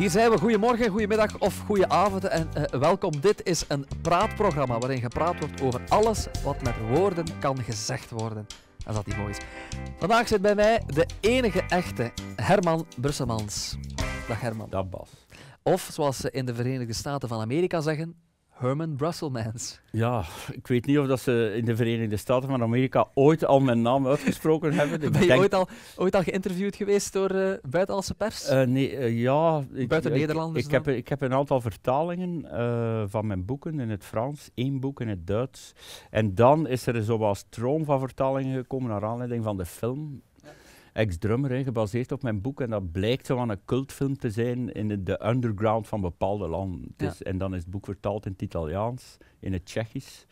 hier zijn we. Goedemorgen, goedemiddag of goede avond en eh, welkom. Dit is een praatprogramma waarin gepraat wordt over alles wat met woorden kan gezegd worden. En dat die mooi is. Vandaag zit bij mij de enige echte Herman Brusselmans. Dag Herman. Dag Bas. Of zoals ze in de Verenigde Staten van Amerika zeggen, Herman Brusselmans. Ja, ik weet niet of dat ze in de Verenigde Staten van Amerika ooit al mijn naam uitgesproken hebben. ben je ooit, al, ooit al geïnterviewd geweest door uh, buitenlandse pers? Eh, nee, eh, ja. Ik, Buiten Nederlanders? Ik, heb, ik heb een aantal vertalingen van mijn boeken in het Frans, één boek in het Duits. En dan is er zoals troon van vertalingen gekomen naar aanleiding van de film ex-drummer, gebaseerd op mijn boek. En dat blijkt zo een cultfilm te zijn in de underground van bepaalde landen. en dan is het boek vertaald in het Italiaans, in het Tsjechisch,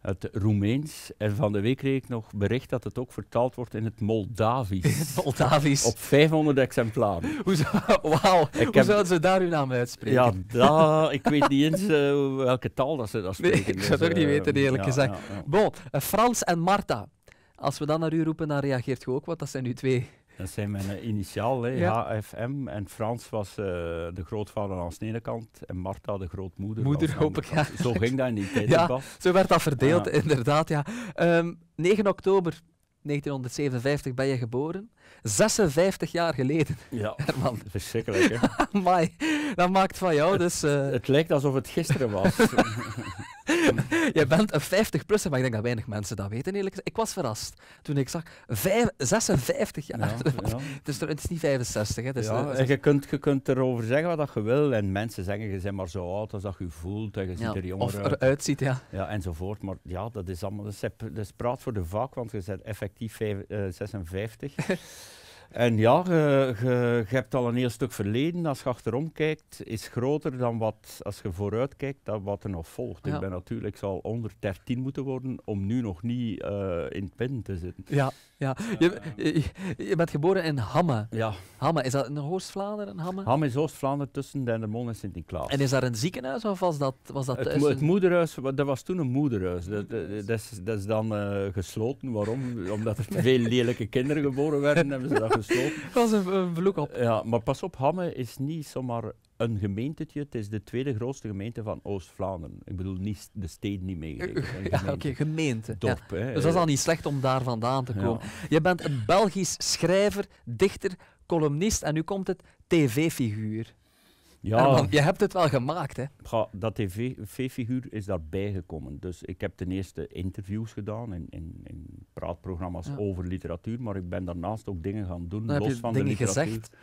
het Roemeens. En van de week kreeg ik nog bericht dat het ook vertaald wordt in het Moldavisch. Het Moldavisch. Op 500 exemplaren. Wauw. Hoe heb... zouden ze daar hun naam uitspreken? Ja, ik weet niet eens eh, welke taal dat ze dat spreken. Nee, ik zou het niet dus, eh, weten, eerlijk gezegd. bon, eh, Frans en Marta. Als we dan naar u roepen, dan reageert u ook, want dat zijn nu twee. Dat zijn mijn eh, initiaal, HFM. En Frans was eh, de grootvader aan de ene kant en Marta de grootmoeder. Moeder, hoop ik, ja. Zo ging dat niet. Ja, zo werd dat verdeeld, inderdaad. Ja. Um, ehm, 9 oktober 1957 ben je geboren. 56 jaar geleden, ja, Herman. Verschrikkelijk, hè? Amai, dat maakt van jou het, dus... Eh, het lijkt alsof het gisteren was. je bent een 50-plusser, maar ik denk dat weinig mensen dat weten eerlijk Ik was verrast toen ik zag 56 jaar. het, is er, het is niet 65. Hè. ja, eh, en je kunt, je kunt erover zeggen wat je wil en mensen zeggen je bent maar zo oud als dat je voelt en je ziet er jonger of uit. eruit ziet, ja. ja. Enzovoort, maar ja, dat is allemaal, dat praat voor de vak, want je bent effectief 56. En ja, je, hebt al een heel stuk verleden. Als je achterom kijkt, is groter dan wat, als je vooruit kijkt, dan wat er nog volgt. Ik ben natuurlijk, al onder 13 moeten worden om nu nog niet eh, in het pen te zitten. Ja, ja. Je, bent geboren in Hamme. Ja. Hamme, is dat in Oost-Vlaanderen, Hamme? Hamme is Oost-Vlaanderen tussen Dendermonde en Sint-Niklaas. En is daar een ziekenhuis of was dat, was dat het, het moederhuis, dat was toen een moederhuis. Dat, dat, is, dat is dan eh, gesloten. Waarom? Omdat er te veel lelijke kinderen geboren werden, hebben ze dat dat was een, een vloek op. Ja, maar pas op, Hamme is niet zomaar een gemeentetje. Het is de tweede grootste gemeente van Oost-Vlaanderen. Ik bedoel, niet de steden niet meegerekend. Ja, oké, gemeente. Dorp, hè, Dus dat is al niet slecht om daar vandaan te komen. Je bent een Belgisch schrijver, dichter, columnist en nu komt het, tv-figuur. Ja. je hebt het wel gemaakt, hè? dat tv-figuur is daarbij gekomen. Dus ik heb ten eerste interviews gedaan in, in, in praatprogramma's over literatuur, maar ik ben daarnaast ook dingen gaan doen los heb je van de literatuur. Gezegd?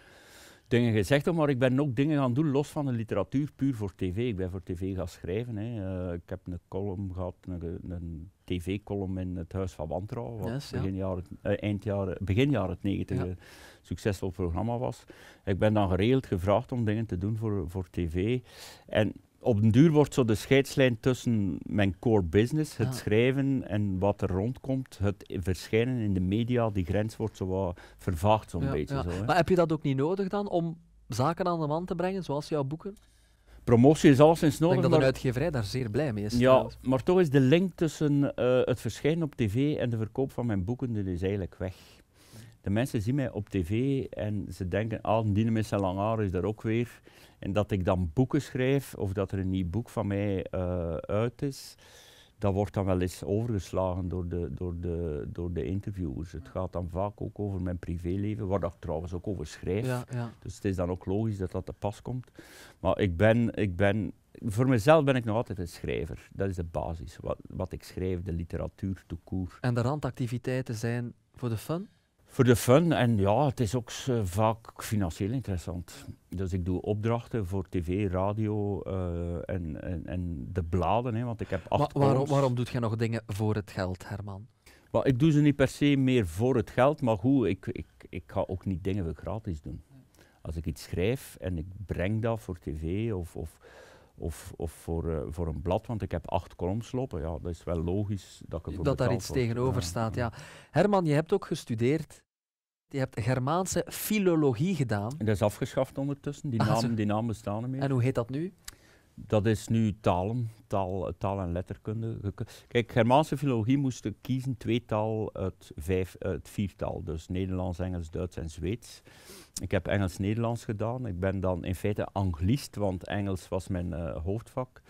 Dingen gezegd, maar ik ben ook dingen gaan doen los van de literatuur, puur voor tv. Ik ben voor tv gaan schrijven. Hè. Eh, ik heb een column gehad, een tv-column in het Huis van Wantrouwen, wat begin, jaren, eh, eind jaren, begin jaren 90 een succesvol programma was. Ik ben dan geregeld gevraagd om dingen te doen voor, voor tv. En op den duur wordt zo de scheidslijn tussen mijn core business, het schrijven en wat er rondkomt, het verschijnen in de media, die grens wordt zo wat vervaagd zo'n beetje. maar heb je dat ook niet nodig dan om zaken aan de man te brengen, zoals jouw boeken? Promotie is alleszins nodig. Ik denk dat een uitgeverij daar zeer blij mee is. Ja, maar toch is de link tussen eh, het verschijnen op tv en de verkoop van mijn boeken die is eigenlijk weg. De mensen zien mij op tv en ze denken, ah, Dynamis en Langaar is daar ook weer. En dat ik dan boeken schrijf of dat er een nieuw boek van mij eh, uit is dat wordt dan wel eens overgeslagen door de, door, de, door de interviewers. Het gaat dan vaak ook over mijn privéleven, waar ik trouwens ook over schrijf. Ja, ja. Dus het is dan ook logisch dat dat te pas komt. Maar ik ben, ik ben, voor mezelf ben ik nog altijd een schrijver. Dat is de basis. Wat, wat ik schrijf, de literatuur, de koer. En de randactiviteiten zijn voor de fun? Voor de fun en ja, het is ook eh, vaak financieel interessant. Dus ik doe opdrachten voor tv, radio eh, en, en, en, de bladen, hè, want ik heb waarom, waarom doet jij nog dingen voor het geld, Herman? Maar ik doe ze niet per se meer voor het geld, maar goed, ik, ik, ik ga ook niet dingen gratis doen. Als ik iets schrijf en ik breng dat voor tv of, of of, of voor, eh, voor een blad, want ik heb acht columns lopen. Ja, dat is wel logisch dat ik Dat daar iets tegenover staat, ja. Herman, je hebt ook gestudeerd. Je hebt Germaanse filologie gedaan. En dat is afgeschaft ondertussen. Die, ah, naam, ah, die bestaan niet meer. En hoe heet dat nu? Dat is nu talen, taal, taal en letterkunde. Kijk, Germaanse filologie moesten kiezen, tweetaal uit, vijf, uit viertal. Dus Nederlands, Engels, Duits en Zweeds. Ik heb Engels-Nederlands gedaan. Ik ben dan in feite Anglist, want Engels was mijn eh, hoofdvak.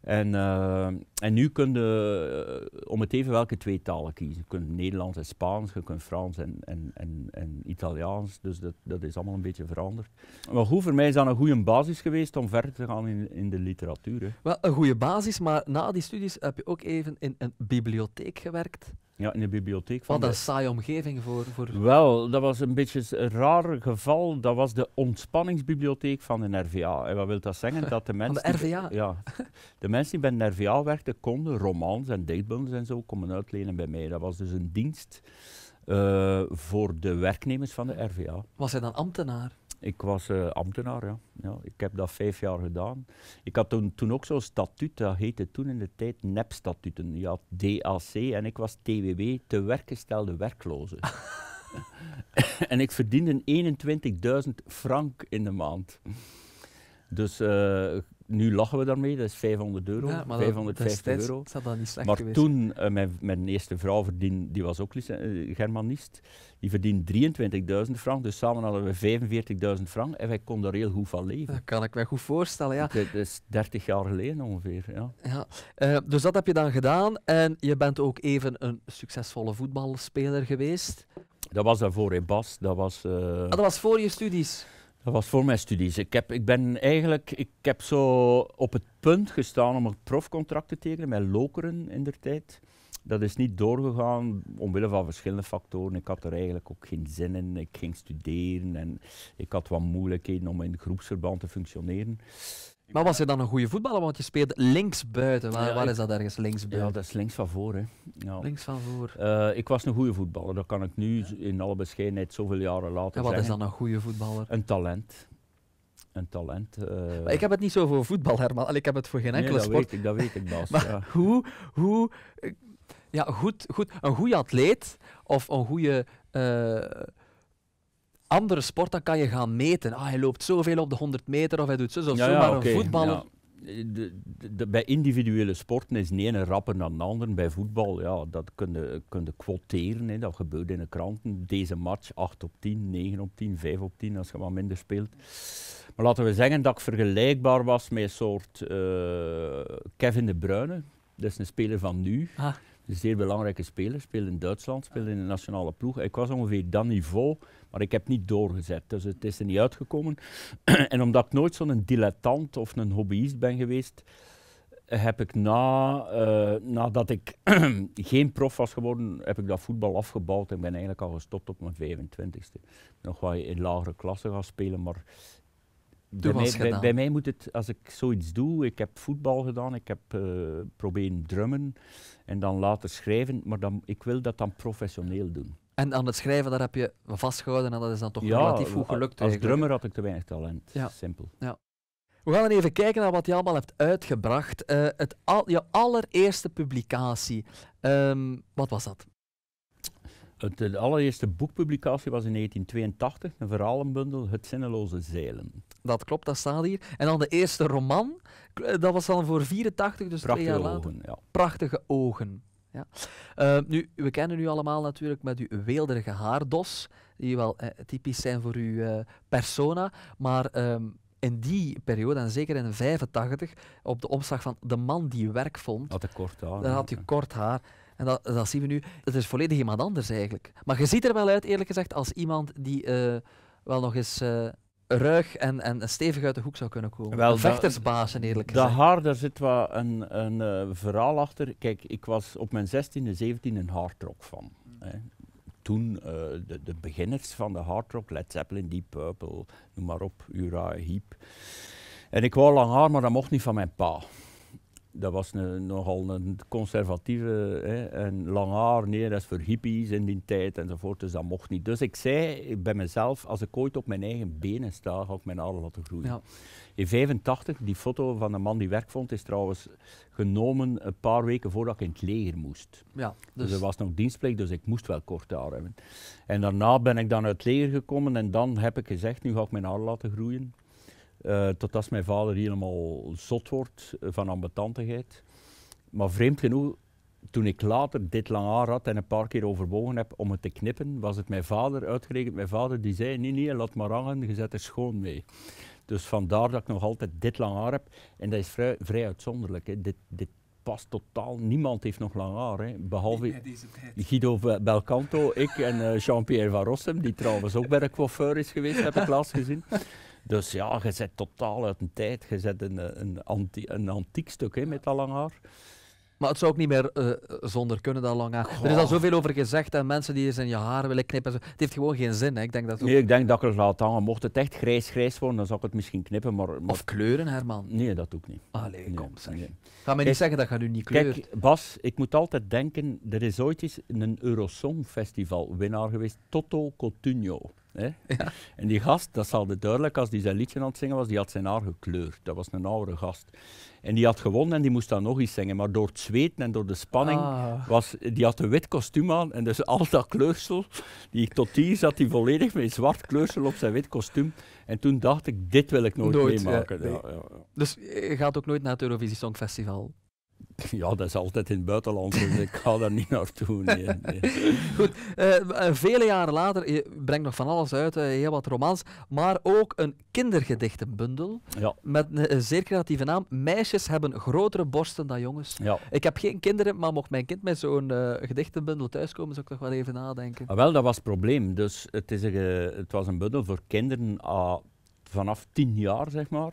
En, eh, en nu kun je eh, om het even welke twee talen kiezen. Je kunt Nederlands en Spaans, je kunt Frans en, en, en, en Italiaans. Dus dat, dat is allemaal een beetje veranderd. Maar goed, voor mij is dat een goede basis geweest om verder te gaan in, in de literatuur. Wel, een goede basis, maar na die studies heb je ook even in een bibliotheek gewerkt. Ja, in de bibliotheek. Van Wat een saaie omgeving voor, voor... Wel, dat was een beetje een raar geval. Dat was de ontspanningsbibliotheek van de RVA En wat wil dat zeggen? Dat de mensen... Van de RVA? Die, ja. De mensen die bij de RVA werkten, konden romans en dateboeken en zo komen uitlenen bij mij. Dat was dus een dienst eh, voor de werknemers van de RVA. Was hij dan ambtenaar? Ik was eh, ambtenaar, ja. ja. Ik heb dat vijf jaar gedaan. Ik had toen, toen ook zo'n statuut, dat heette toen in de tijd nepstatuten. Je had DAC en ik was TWW, te werkgestelde werkloze. en ik verdiende 21.000 frank in de maand. Dus eh, nu lachen we daarmee, dat is 500 euro, 550 euro. maar toen, eh, mijn, mijn, eerste vrouw verdien, die was ook uh, Germanist, die verdiende 23.000 frank, dus samen hadden we 45.000 frank en wij konden er heel goed van leven. Dat kan ik mij goed voorstellen, ja. Dat eh, is 30 jaar geleden ongeveer, ja. ja. dus dat heb je dan gedaan en je bent ook even een succesvolle voetbalspeler geweest. Dat was daarvoor in Bas, dat was... Ah, dat was voor je studies? Dat was voor mijn studies. Ik, heb, ik ben eigenlijk, ik heb zo op het punt gestaan om een profcontract te tekenen met Lokeren in der tijd. Dat is niet doorgegaan omwille van verschillende factoren. Ik had er eigenlijk ook geen zin in. Ik ging studeren en ik had wat moeilijkheden om in groepsverband te functioneren. Maar was je dan een goede voetballer? Want je speelde linksbuiten. Waar, waar is dat ergens linksbuiten? Ja, dat is links van voor. Hè. Ja. Links van voor. Eh, ik was een goede voetballer. Dat kan ik nu in alle bescheidenheid zoveel jaren later En wat is dan een goede voetballer? Een talent. Een talent. Eh. Maar ik heb het niet zo voor voetbal, Herman. Ik heb het voor geen enkele nee, dat sport. Weet ik, dat weet ik, Bas. maar ja. hoe, hoe, eh, ja, goed, goed, een goede atleet of een goede andere sport, dan kan je gaan meten. Ah, hij loopt zoveel op de 100 meter of hij doet zo of ja, zo. Maar een voetballer... De, de, bij individuele sporten is de ene rapper dan de ander. Bij voetbal, ja, dat kun je, kun quoteren. Hè. Dat gebeurt in de kranten. Deze match 8 op 10, 9 op 10, 5 op 10 als je wat minder speelt. Maar laten we zeggen dat ik vergelijkbaar was met een soort eh, Kevin de Bruyne. Dat is een speler van nu. Ah zeer belangrijke speler. Speelde in Duitsland, speelde in de nationale ploeg. Ik was ongeveer dat niveau, maar ik heb niet doorgezet. Dus het is er niet uitgekomen. en omdat ik nooit zo'n dilettant of een hobbyist ben geweest, heb ik na, eh, nadat ik geen prof was geworden, heb ik dat voetbal afgebouwd en ben eigenlijk al gestopt op mijn 25ste. Nog wel in lagere klassen gaan spelen, maar bij mij, bij, mij, moet het, als ik zoiets doe, ik heb voetbal gedaan, ik heb uh, drummen en dan later schrijven, maar dan, ik wil dat dan professioneel doen. En aan het schrijven, daar heb je vastgehouden en dat is dan toch relatief goed gelukt. Als drummer had ik te weinig talent. Ja. Simpel. Ja. We gaan even kijken naar wat je allemaal hebt uitgebracht. Eh, het al, je allereerste publicatie, ehm, wat was dat? Het, de allereerste boekpublicatie was in 1982, een verhalenbundel, Het Zinneloze Zeilen. Dat klopt, dat staat hier. En dan de eerste roman, eh, dat was dan voor 84, dus Prachtige twee jaar later. Ogen, Prachtige ogen. Ja. Eh, nu, we kennen u allemaal natuurlijk met uw weelderige haardos, die wel eh, typisch zijn voor uw persona, maar ehm, in die periode, en zeker in 85, op de omslag van De Man die Werk Vond, had, had u kort haar dat, dat zien we nu. Dat is volledig iemand anders eigenlijk. Maar je ziet er wel uit, eerlijk gezegd, als iemand die eh, wel nog eens eh, ruig en, en stevig uit de hoek zou kunnen komen. Wel, vechtersbazen, eerlijk gezegd. De haar, daar zit wel een, een eh, verhaal achter. Kijk, ik was op mijn 16e, 17e een hardrock van. Toen de, beginners van de hardrock, Led Zeppelin, Deep Purple, noem maar op, Ura, Heep. En ik wou lang haar, maar dat mocht niet van mijn pa dat was nogal een conservatieve hè, en lang haar, nee, dat is voor hippies in die tijd enzovoort, dus dat mocht niet. Dus ik zei bij mezelf, als ik ooit op mijn eigen benen sta, ga ik mijn haar laten groeien. Ja. In 85, die foto van de man die werk vond, is trouwens genomen een paar weken voordat ik in het leger moest. Ja, dus... dus er was nog dienstplicht, dus ik moest wel kort haar hebben. En daarna ben ik dan uit het leger gekomen en dan heb ik gezegd, nu ga ik mijn haar laten groeien. Eh, tot totdat mijn vader helemaal zot wordt eh, van ambetantigheid. Maar vreemd genoeg, toen ik later dit lang haar had en een paar keer overwogen heb om het te knippen, was het mijn vader, uitgerekend mijn vader, die zei, nee, nee, laat maar hangen, je zet er schoon mee. Dus vandaar dat ik nog altijd dit lang haar heb. En dat is vrij, uitzonderlijk. Hè. Dit, dit past totaal. Niemand heeft nog lang haar. Hè. Behalve Guido Belcanto, ik en eh, Jean-Pierre Van Rossem, die trouwens ook bij de coiffeur is geweest, heb ik laatst gezien. Dus ja, je zet totaal uit een tijd. Je zet een, een, antiek stuk hè, met dat lang haar. Maar het zou ook niet meer eh, zonder kunnen, dat lang haar. Er is al zoveel over gezegd en mensen die eens in je haar willen knippen. Het heeft gewoon geen zin. Hè. Ik denk dat ook... Nee, ik denk dat ik er laat hangen. Mocht het echt grijs-grijs worden, dan zou ik het misschien knippen. Maar, maar... Of kleuren, Herman? Nee, dat ook niet. Allee, kom Ga me niet zeggen dat je nu niet kleuren. Kijk, Bas, ik moet altijd denken, er is ooit eens een Eurosong Festival winnaar geweest, Toto Cutugno. En die gast, dat zal de duidelijk, als die zijn liedje aan het zingen was, die had zijn haar gekleurd. Dat was een oude gast. En die had gewonnen en die moest dan nog iets zingen. Maar door het zweten en door de spanning, ah. was, die had een wit kostuum aan. En dus al dat kleursel, die tot hier zat, die volledig met zwart kleursel op zijn wit kostuum. En toen dacht ik, dit wil ik nooit, nooit meemaken. dus je gaat ook nooit naar het Eurovisie Songfestival? Ja, dat is altijd in het buitenland, dus ik ga daar niet naartoe. Goed, eh, eh, vele jaren later, je brengt nog van alles uit, eh, heel wat romans, maar ook een kindergedichtenbundel ja. met een zeer creatieve naam. Meisjes hebben grotere borsten dan jongens. Ja. Ik heb geen kinderen, maar mocht mijn kind met zo'n gedichtenbundel thuiskomen, zou ik toch wel even nadenken. Ah, wel, dat was het probleem. Dus het, is een, het was een bundel voor kinderen ah, vanaf tien jaar, zeg maar.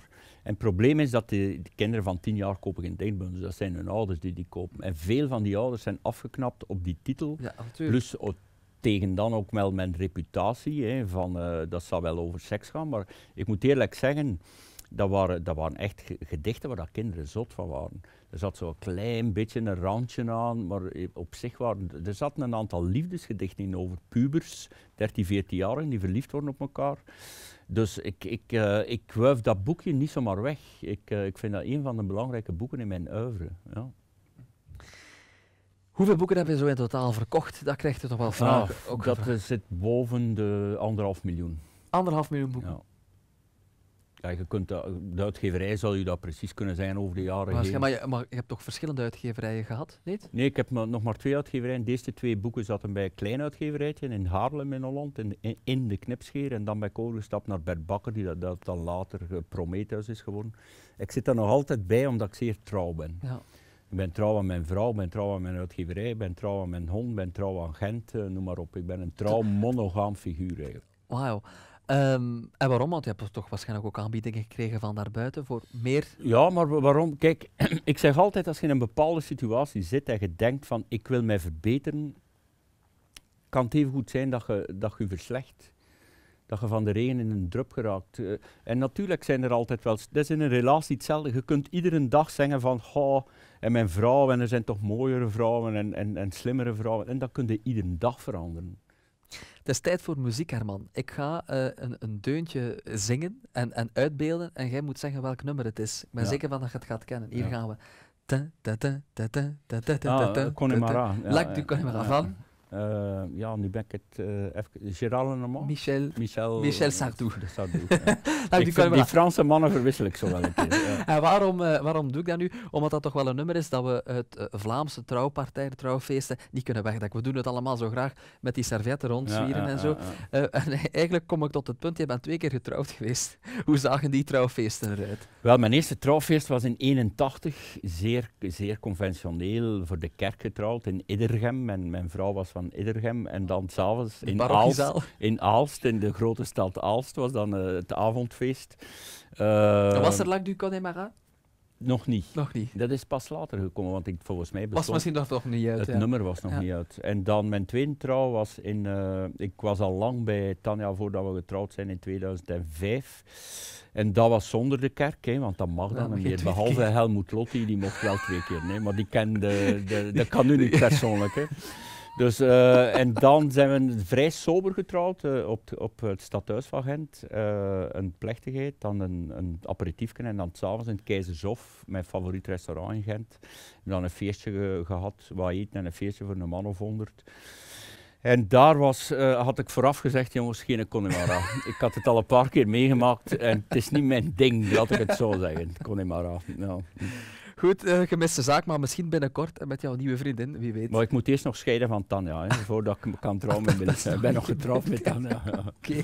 En het probleem is dat de, kinderen van tien jaar kopen geen dus Dat zijn hun ouders die die kopen. En veel van die ouders zijn afgeknapt op die titel. plus oh, tegen dan ook wel mijn reputatie, hè, van, eh, dat zal wel over seks gaan. Maar ik moet eerlijk zeggen, dat waren, dat waren echt gedichten waar dat kinderen zot van waren. Er zat zo'n klein beetje een randje aan, maar eh, op zich waren... Er zaten een aantal liefdesgedichten in over pubers, 13, 14 jarigen die verliefd worden op elkaar. Dus ik, ik, eh, ik wuif dat boekje niet zomaar weg. Ik, eh, ik vind dat een van de belangrijke boeken in mijn oeuvre. Ja. Hoeveel boeken heb je zo in totaal verkocht? Dat krijgt u toch wel nou, vragen? ook dat zit boven de anderhalf miljoen. Anderhalf miljoen boeken? ja, je kunt de uitgeverij zal je dat precies kunnen zijn over de jaren heen. Maar je, maar hebt toch verschillende uitgeverijen gehad, niet? Nee, ik heb nog maar twee uitgeverijen. Deze twee boeken zaten bij een klein uitgeverijtje in Haarlem in Holland, in, de Knipscheer. En dan ben ik overgestapt naar Bert Bakker, die dat, dan later Prometheus is geworden. Ik zit daar nog altijd bij, omdat ik zeer trouw ben. Ja. Ik ben trouw aan mijn vrouw, ben trouw aan mijn uitgeverij, ben trouw aan mijn hond, ben trouw aan Gent, eh, noem maar op. Ik ben een trouw monogaam figuur eigenlijk. Wauw. Ehm, en waarom? Want je hebt toch waarschijnlijk ook aanbiedingen gekregen van daarbuiten voor meer. Ja, maar waarom? Kijk, ik zeg altijd als je in een bepaalde situatie zit en je denkt van ik wil mij verbeteren, kan het even goed zijn dat je dat je verslecht. Dat je van de regen in een drup geraakt. Eh, en natuurlijk zijn er altijd wel. Dat is in een relatie hetzelfde. Je kunt iedere dag zeggen van Oh, en mijn vrouw, en er zijn toch mooiere vrouwen en, en, en slimmere vrouwen. En dat kun je iedere dag veranderen. Het is tijd voor muziek, Herman. Ik ga eh, een, een, deuntje zingen en, en uitbeelden en jij moet zeggen welk nummer het is. Ik ben zeker van dat je het gaat kennen. Hier gaan we. Connemara. Lac du Connemara van eh, ja, nu ben ik het uh, Gérald Michel. Michel, Michel eh, Sardou. ik die, die Franse mannen verwissel ik zo wel een keer. En waarom, waarom doe ik dat nu? Omdat dat toch wel een nummer is dat we het Vlaamse trouwpartij, trouwfeesten, niet kunnen wegdekken. We doen het allemaal zo graag met die servetten rondzwieren en zo. en eigenlijk kom ik tot het punt, je bent twee keer getrouwd geweest. Hoe zagen die trouwfeesten eruit? Wel, mijn eerste trouwfeest was in 81, zeer, zeer conventioneel, voor de kerk getrouwd in Iddergem. Mijn, mijn vrouw was van van Iddergem. En dan s'avonds in Aalst, in Aalst, in de grote stad Aalst, was dan eh, het avondfeest. was eh, er lang du Connemara? Nog niet. Nog niet. Dat is pas later gekomen, want ik volgens mij Was misschien nog, toch niet uit. Het nummer was nog niet uit. En dan mijn tweede trouw was in... Eh, ik was al lang bij Tanja voordat we getrouwd zijn in 2005. En dat was zonder de kerk, hè, want dat mag dan niet meer. Behalve Helmoet Lotti, die mocht wel twee keer. Nee, maar die kende... Dat kan nu niet persoonlijk. Hè. Dus, eh, en dan zijn we vrij sober getrouwd eh, op, op het stadhuis van Gent. Eh, een plechtigheid, dan een, een aperitiefje en dan s'avonds in het Keizerzof, mijn favoriet restaurant in Gent. dan een feestje gehad, wat eten en een feestje voor een man of honderd. En daar was, had ik vooraf gezegd, jongens, geen Connemara. ik had het al een paar keer meegemaakt en het is niet mijn ding, laat ik het zo zeggen, Connemara. Nou. Goed, eh, gemiste zaak, maar misschien binnenkort met jouw nieuwe vriendin, wie weet. Maar ik moet eerst nog scheiden van Tanja, hè, voordat ik kan trouwen. ik ben, ben nog getrouwd met Tanja. Oké.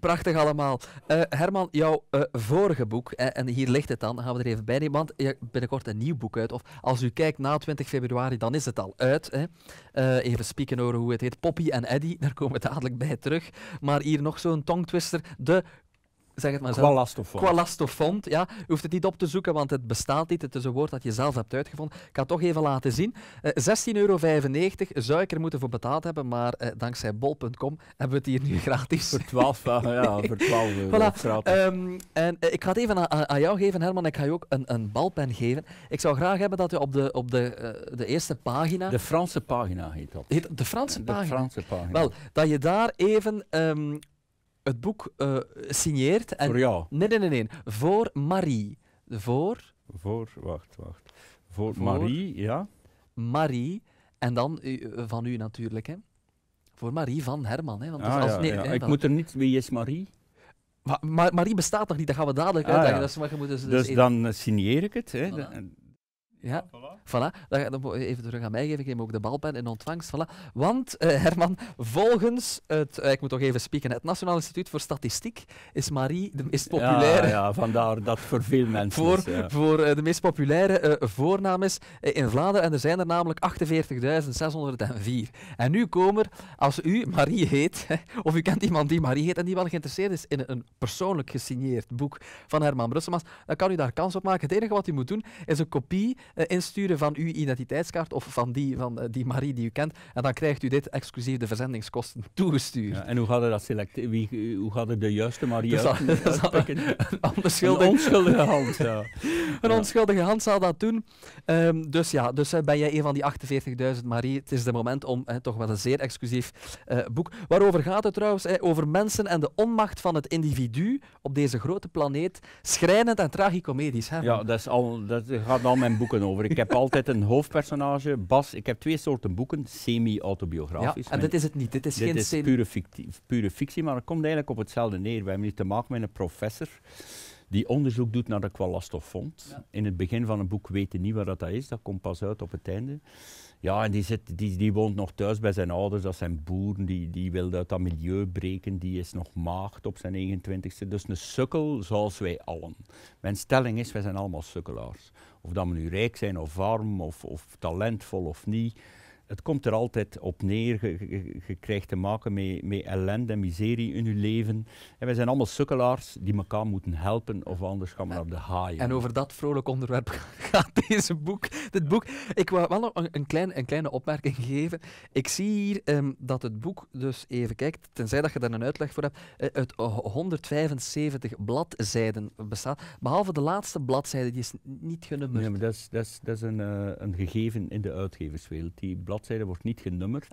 Prachtig allemaal. Eh, Herman, jouw eh, vorige boek, en hier ligt het dan, gaan we er even bij nemen, want je binnenkort een nieuw boek uit. Of als u kijkt na 20 februari, dan is het al uit. Hè. even spieken over hoe het heet. Poppy en Eddy, daar komen we dadelijk bij terug. Maar hier nog zo'n tongtwister, de zeg het maar ja. hoeft het niet op te zoeken, want het bestaat niet. Het is een woord dat je zelf hebt uitgevonden. Ik ga het toch even laten zien. 16,95 eh, euro zou ik er moeten voor betaald hebben, maar eh, dankzij bol.com hebben we het hier nu gratis. Voor 12, eh, ja, voor 12 euro. Ehm, en ik ga het even aan, jou geven, Herman. Ik ga je ook een, een balpen geven. Ik zou graag hebben dat je op de, op de, de eerste pagina... De Franse pagina heet dat. de Franse pagina? Wel, dat je daar even... Ehm, het boek eh, signeert. En voor jou? Nee, nee, nee, nee. Voor Marie. Voor? Voor, wacht, wacht. Voor, Marie, ja. Marie. En dan eh, van u natuurlijk, hè. Voor Marie van Herman. Hè, want ah, als, nee, ja. Ik moet er niet... Wie is Marie? Maar, Marie bestaat nog niet, dat gaan we dadelijk ah, uitleggen. Ja. Dat moet dus, dus, dan eh, signeer ik het. Hè. Ja, voilà. voilà. Dan, even terug aan mij geven. Ik neem ook de balpen in ontvangst. Voilà. Want, eh, Herman, volgens het, eh, ik moet toch even spieken, het Nationaal Instituut voor Statistiek is Marie de meest populaire. Ja, ja vandaar dat voor veel mensen. voor, voor eh, de meest populaire voornaam is in Vlaanderen. En er zijn er namelijk 48.604. En nu komen er, als u Marie heet, of u kent iemand die Marie heet en die wel geïnteresseerd is in een persoonlijk gesigneerd boek van Herman Brusselmans, dan kan u daar kans op maken. Het enige wat u moet doen is een kopie eh, insturen van uw identiteitskaart of van die van eh, die Marie die u kent. En dan krijgt u dit exclusief de verzendingskosten toegestuurd. Ja, en hoe gaat dat selecteren? hoe gaat de juiste Marie een, onschuldige hand. een onschuldige hand zal dat doen. Ehm, dus ja, dus eh, ben jij een van die 48.000 Marie. Het is de moment om toch wel een zeer exclusief boek. Waarover gaat het trouwens? over mensen en de onmacht van het individu op deze grote planeet. Schrijnend en tragicomedisch. Hè? Ja, dat, is al, dat gaat al mijn boeken over. Ik heb altijd een hoofdpersonage, Bas. Ik heb twee soorten boeken, semi-autobiografisch. Ja, en dit is het niet. Dit is dit geen is pure, fictie, pure fictie, maar het komt eigenlijk op hetzelfde neer. We hebben hier te maken met een professor die onderzoek doet naar de of vond. In het begin van een boek weten niet wat dat is, dat komt pas uit op het einde. Ja, en die, zit, die, die woont nog thuis bij zijn ouders, dat zijn boeren, die, die wil uit dat milieu breken, die is nog maagd op zijn 29ste. Dus een sukkel zoals wij allen. Mijn stelling is, wij zijn allemaal sukkelaars. Of dat we nu rijk zijn of arm, of, of talentvol of niet het komt er altijd op neer. Je, krijgt te maken met, ellende en miserie in je leven. En wij zijn allemaal sukkelaars die elkaar moeten helpen, of anders gaan we naar de haaien. En over dat vrolijk onderwerp gaat deze boek. Dit boek. Ik wil wel een, een, klein, een kleine opmerking geven. Ik zie hier ehm, dat het boek, dus even kijkt, tenzij dat je daar een uitleg voor hebt, uit eh, 175 eh, bladzijden bestaat. Behalve de laatste bladzijde, die is niet genummerd. Nee, maar dat is, dat is, dat is een, eh, een gegeven in de uitgeverswereld. Die er wordt niet genummerd.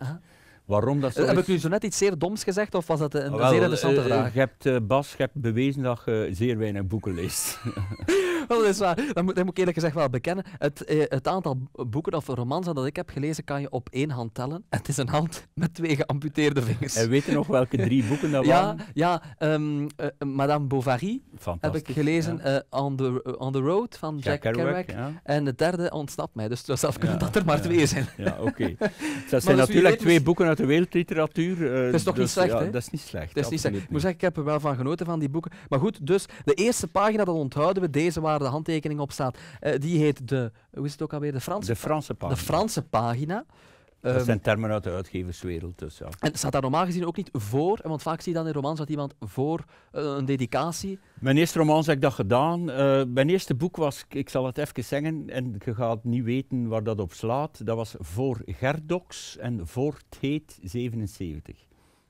Waarom dat zo eh, Heb ik nu zo net iets zeer doms gezegd of was dat een zeer interessante eh, vraag? Je hebt, eh, Bas, je hebt bewezen dat je zeer weinig boeken leest. dat is waar. Dat moet, ik eerlijk gezegd wel bekennen. Het, het aantal boeken of romans dat ik heb gelezen kan je op één hand tellen. het is een hand met twee geamputeerde vingers. En weet je nog welke drie boeken dat waren? Ja, ja ehm, Madame Bovary heb ik gelezen. on, the, on the Road van Jack, Jack Kerouac. Ja. En de derde ontsnapt mij. Dus het zelf kunnen dat er maar twee zijn. Ja, oké. Okay. dat zijn dus natuurlijk twee dus- boeken de wereldliteratuur. Eh, dat is toch niet dus, slecht, ja, hè? Dat is niet slecht. Dat is niet slecht. Ik moet zeggen, ik heb er wel van genoten van die boeken. Maar goed, dus de eerste pagina, dat onthouden we, deze waar de handtekening op staat, eh, die heet de, hoe is het ook alweer, de Franse, De Franse pagina dat ehm, zijn termen uit de uitgeverswereld. Dus, ja. En staat daar normaal gezien ook niet voor? Want vaak zie je dan in romans dat iemand voor eh, een dedicatie. Mijn eerste romans heb ik dat gedaan. Eh, mijn eerste boek was, ik zal het even zeggen, en je gaat niet weten waar dat op slaat. Dat was voor Gerdox en voor Teet 77.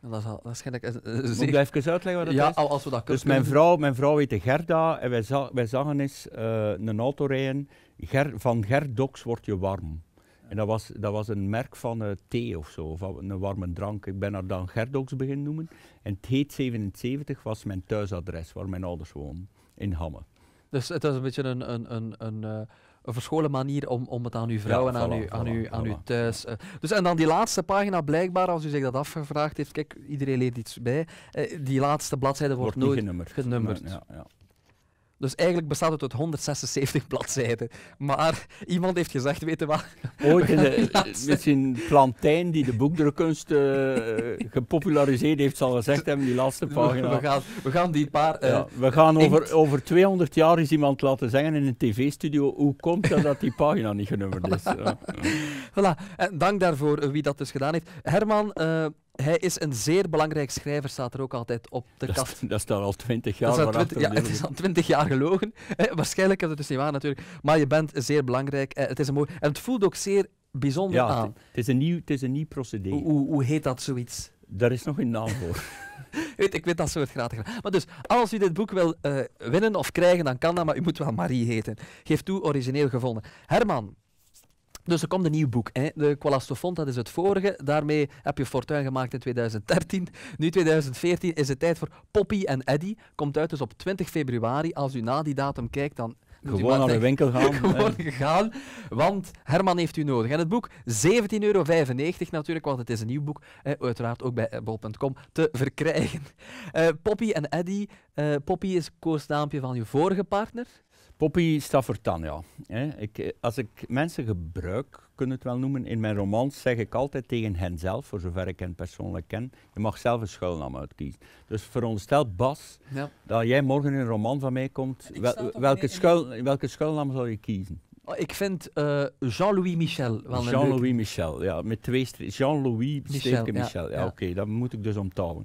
Dat is waarschijnlijk. Moet ik even uitleggen wat dat ja, is? Als we dat dus kunnen. Dus mijn vrouw, mijn vrouw heette Gerda en wij, wij zagen eens eh, een auto rijden. van Gerdox word je warm. En dat was, dat was een merk van eh, thee of zo, van een warme drank. Ik ben haar dan Gerdox begin noemen. En het heet 77 was mijn thuisadres, waar mijn ouders woonden, in Hamme. Dus het was een beetje een, een, een, een, eh, verscholen manier om, om het aan uw vrouw en aan, voilà, uw, aan, aan uw thuis. Eh. dus, en dan die laatste pagina, blijkbaar, als u zich dat afgevraagd heeft, kijk, iedereen leert iets bij. die laatste bladzijde wordt, nooit genummerd. genummerd. Ja, ja. Dus eigenlijk bestaat het uit 176 bladzijden. Maar iemand heeft gezegd, weet je wat... Ooit eh, de, misschien Plantijn, die de boekdrukkunst uh, gepopulariseerd heeft, zal gezegd hebben, die laatste pagina. We, gaan, we gaan, die paar... ja, we gaan over, over 200 jaar eens iemand laten zeggen in een tv-studio, hoe komt het dat die pagina niet genummerd is? Voilà, en dank daarvoor wie dat dus gedaan heeft. Herman hij is een zeer belangrijk schrijver, staat er ook altijd op de dat kast. Is, dat staat al twintig jaar. Dat ja, het is al twintig jaar gelogen. Waarschijnlijk. waarschijnlijk is het dus niet waar natuurlijk. Maar je bent zeer belangrijk. Eh, het is een mooi... En het voelt ook zeer bijzonder ja, aan. Het is een nieuw, het is een nieuw procedé. Hoe, hoe, heet dat zoiets? Daar is nog een naam voor. Weet, ik weet dat soort gratis. Maar dus, als u dit boek wil eh, winnen of krijgen, dan kan dat, maar u moet wel Marie heten. Geef toe, origineel gevonden. Herman, dus er komt een nieuw boek. Hè. De Qualastofont, dat is het vorige. Daarmee heb je fortuin gemaakt in 2013. Nu 2014 is het tijd voor Poppy en Eddy. Komt uit dus op 20 februari. Als u na die datum kijkt, dan gewoon naar de winkel gaan. gewoon gegaan, want Herman heeft u nodig. En het boek, 17,95 euro natuurlijk, want het is een nieuw boek. uiteraard ook bij bol.com te verkrijgen. Eh, Poppy en Eddy. Eh, Poppy is koosnaampje van uw vorige partner. Poppy staat ja. Ik, eh, als ik mensen gebruik, kun het wel noemen, in mijn romans zeg ik altijd tegen hen zelf, voor zover ik hen persoonlijk ken, je mag zelf een schuilnaam uitkiezen. Dus veronderstel Bas, ja. dat jij morgen in een roman van mij komt, wel, welke, schuil, welke schuilnaam zou je kiezen? Oh, ik vind eh, Jean-Louis Michel wel een Jean-Louis Michel, ja. Met twee Jean-Louis Michel. Michel. Ja, oké, dat moet ik dus onthouden.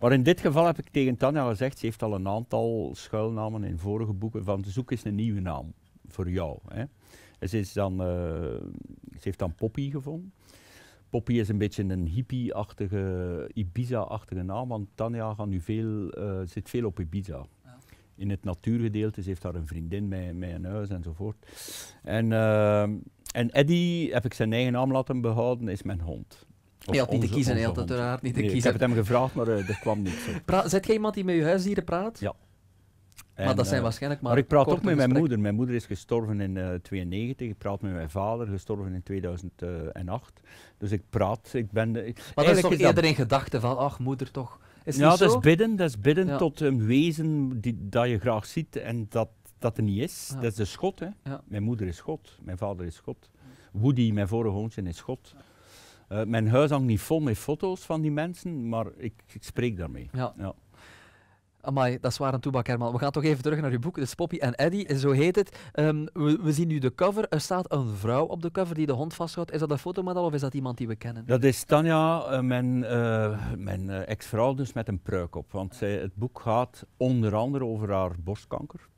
Maar in dit geval heb ik tegen Tanja gezegd, ze heeft al een aantal schuilnamen in vorige boeken, van zoek eens een nieuwe naam voor jou. Hè. ze, is dan, eh, ze heeft dan Poppy gevonden. Poppy is een beetje een hippie-achtige, Ibiza-achtige naam, want Tanja gaat nu veel, eh, zit veel op Ibiza in het natuurgedeelte. Ze heeft daar een vriendin bij met een huis enzovoort. En, ehm, en Eddy heb ik zijn eigen naam laten behouden, is mijn hond. Of had niet te kiezen, uiteraard niet Ik heb het hem gevraagd, maar uh, er kwam niets op. Zet jij iemand die met je huisdieren praat? Ja. maar dat zijn eh, waarschijnlijk maar. Maar ik praat ook met mijn moeder. Mijn moeder is gestorven in 1992. Eh, ik praat met mijn vader, gestorven in 2008. Dus ik praat. Ik ben maar dat is toch is eerder in gedachten van, ach, moeder toch ja, dat is bidden, dat is bidden tot een wezen die, dat je graag ziet en dat, dat er niet is. Dat is de dus schot. Hè. Mijn moeder is God, mijn vader is God. Woody, mijn vorige hondje, is God. Eh, mijn huis hangt niet vol met foto's van die mensen, maar ik, ik spreek daarmee. Ja. Amai, dat is waar een toebak, Herman. We gaan toch even terug naar uw boek, dus Poppy en Eddie, en zo heet het. Ehm, we, zien nu de cover. Er staat een vrouw op de cover die de hond vasthoudt. Is dat een fotomodel of is dat iemand die we kennen? Dat is Tanja, eh, mijn, eh, mijn eh, ex-vrouw, dus met een pruik op. Want zij, het boek gaat onder andere over haar borstkanker.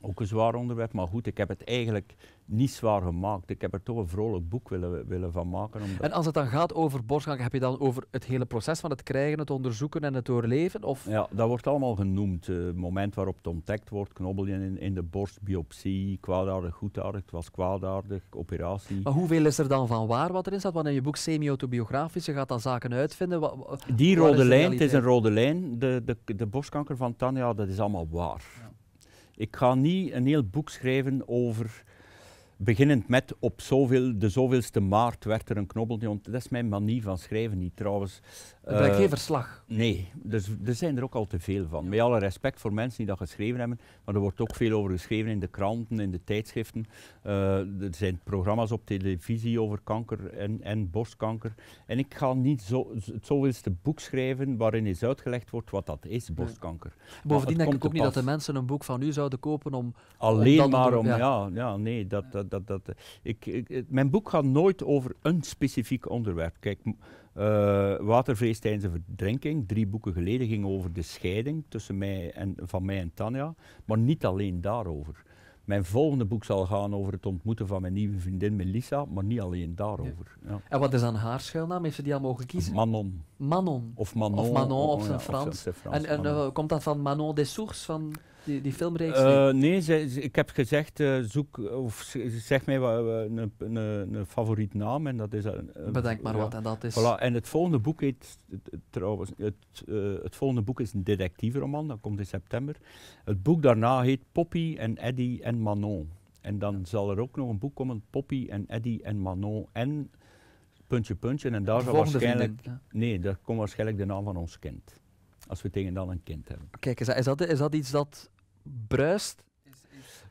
Ook een zwaar onderwerp, maar goed, ik heb het eigenlijk niet zwaar gemaakt. Ik heb er toch een vrolijk boek willen, willen van maken. Omdat... En als het dan gaat over borstkanker, heb je dan over het hele proces van het krijgen, het onderzoeken en het doorleven? Of? Ja, dat wordt allemaal genoemd. Eh, moment waarop het ontdekt wordt, knobbelingen in, in de borst, biopsie, kwaadaardig, goedaardig, het was kwaadaardig, operatie. Maar hoeveel is er dan van waar wat er staat? want in je boek semi-autobiografisch, je gaat dan zaken uitvinden. Die rode lijn, het is een rode lijn, de, de, de borstkanker van Tanja, dat is allemaal waar. Ik ga niet een heel boek schrijven over, beginnend met op zoveel, de zoveelste maart werd er een knobbeltje. dat is mijn manier van schrijven niet. Trouwens, eh, het geen verslag. Nee, dus, er zijn er ook al te veel van. Met alle respect voor mensen die dat geschreven hebben, maar er wordt ook veel over geschreven in de kranten, in de tijdschriften. Eh, er zijn programma's op televisie over kanker en, en borstkanker. En ik ga niet zo, het zoveelste boek schrijven waarin is uitgelegd wordt wat dat is, borstkanker. Bovendien denk ik ook niet dat de mensen een boek van u zouden kopen om... Alleen maar om, ja. ja. nee, dat... dat, dat, dat ik, ik, mijn boek gaat nooit over een specifiek onderwerp. Kijk, eh, watervrees tijdens de verdrinking, drie boeken geleden, ging over de scheiding tussen mij en, van mij en Tanja, maar niet alleen daarover. Mijn volgende boek zal gaan over het ontmoeten van mijn nieuwe vriendin Melissa, maar niet alleen daarover. Ja. En wat is aan haar schuilnaam? Heeft ze die al mogen kiezen? Manon. Manon. Of Manon. Of Manon, of oh zijn Frans. En, en eh, komt dat van Manon des Sources? Van die, filmreeks? Eh, nee, ik heb gezegd, eh, zoek of zeg mij eh, een, een, een favoriet naam en dat is... Een, Bedenk maar wat en dat is... Voilà. En het volgende boek heet, trouwens, het, volgende boek is een detectiveroman, dat komt in september. Het boek daarna heet Poppy en Eddie en Manon. En dan zal er ook nog een boek komen, Poppy en Eddie en Manon en puntje, puntje. En daar zal waarschijnlijk... Nee, daar komt waarschijnlijk de naam van ons kind als we tegen dan een kind hebben. Kijk, is dat, is dat, iets dat bruist?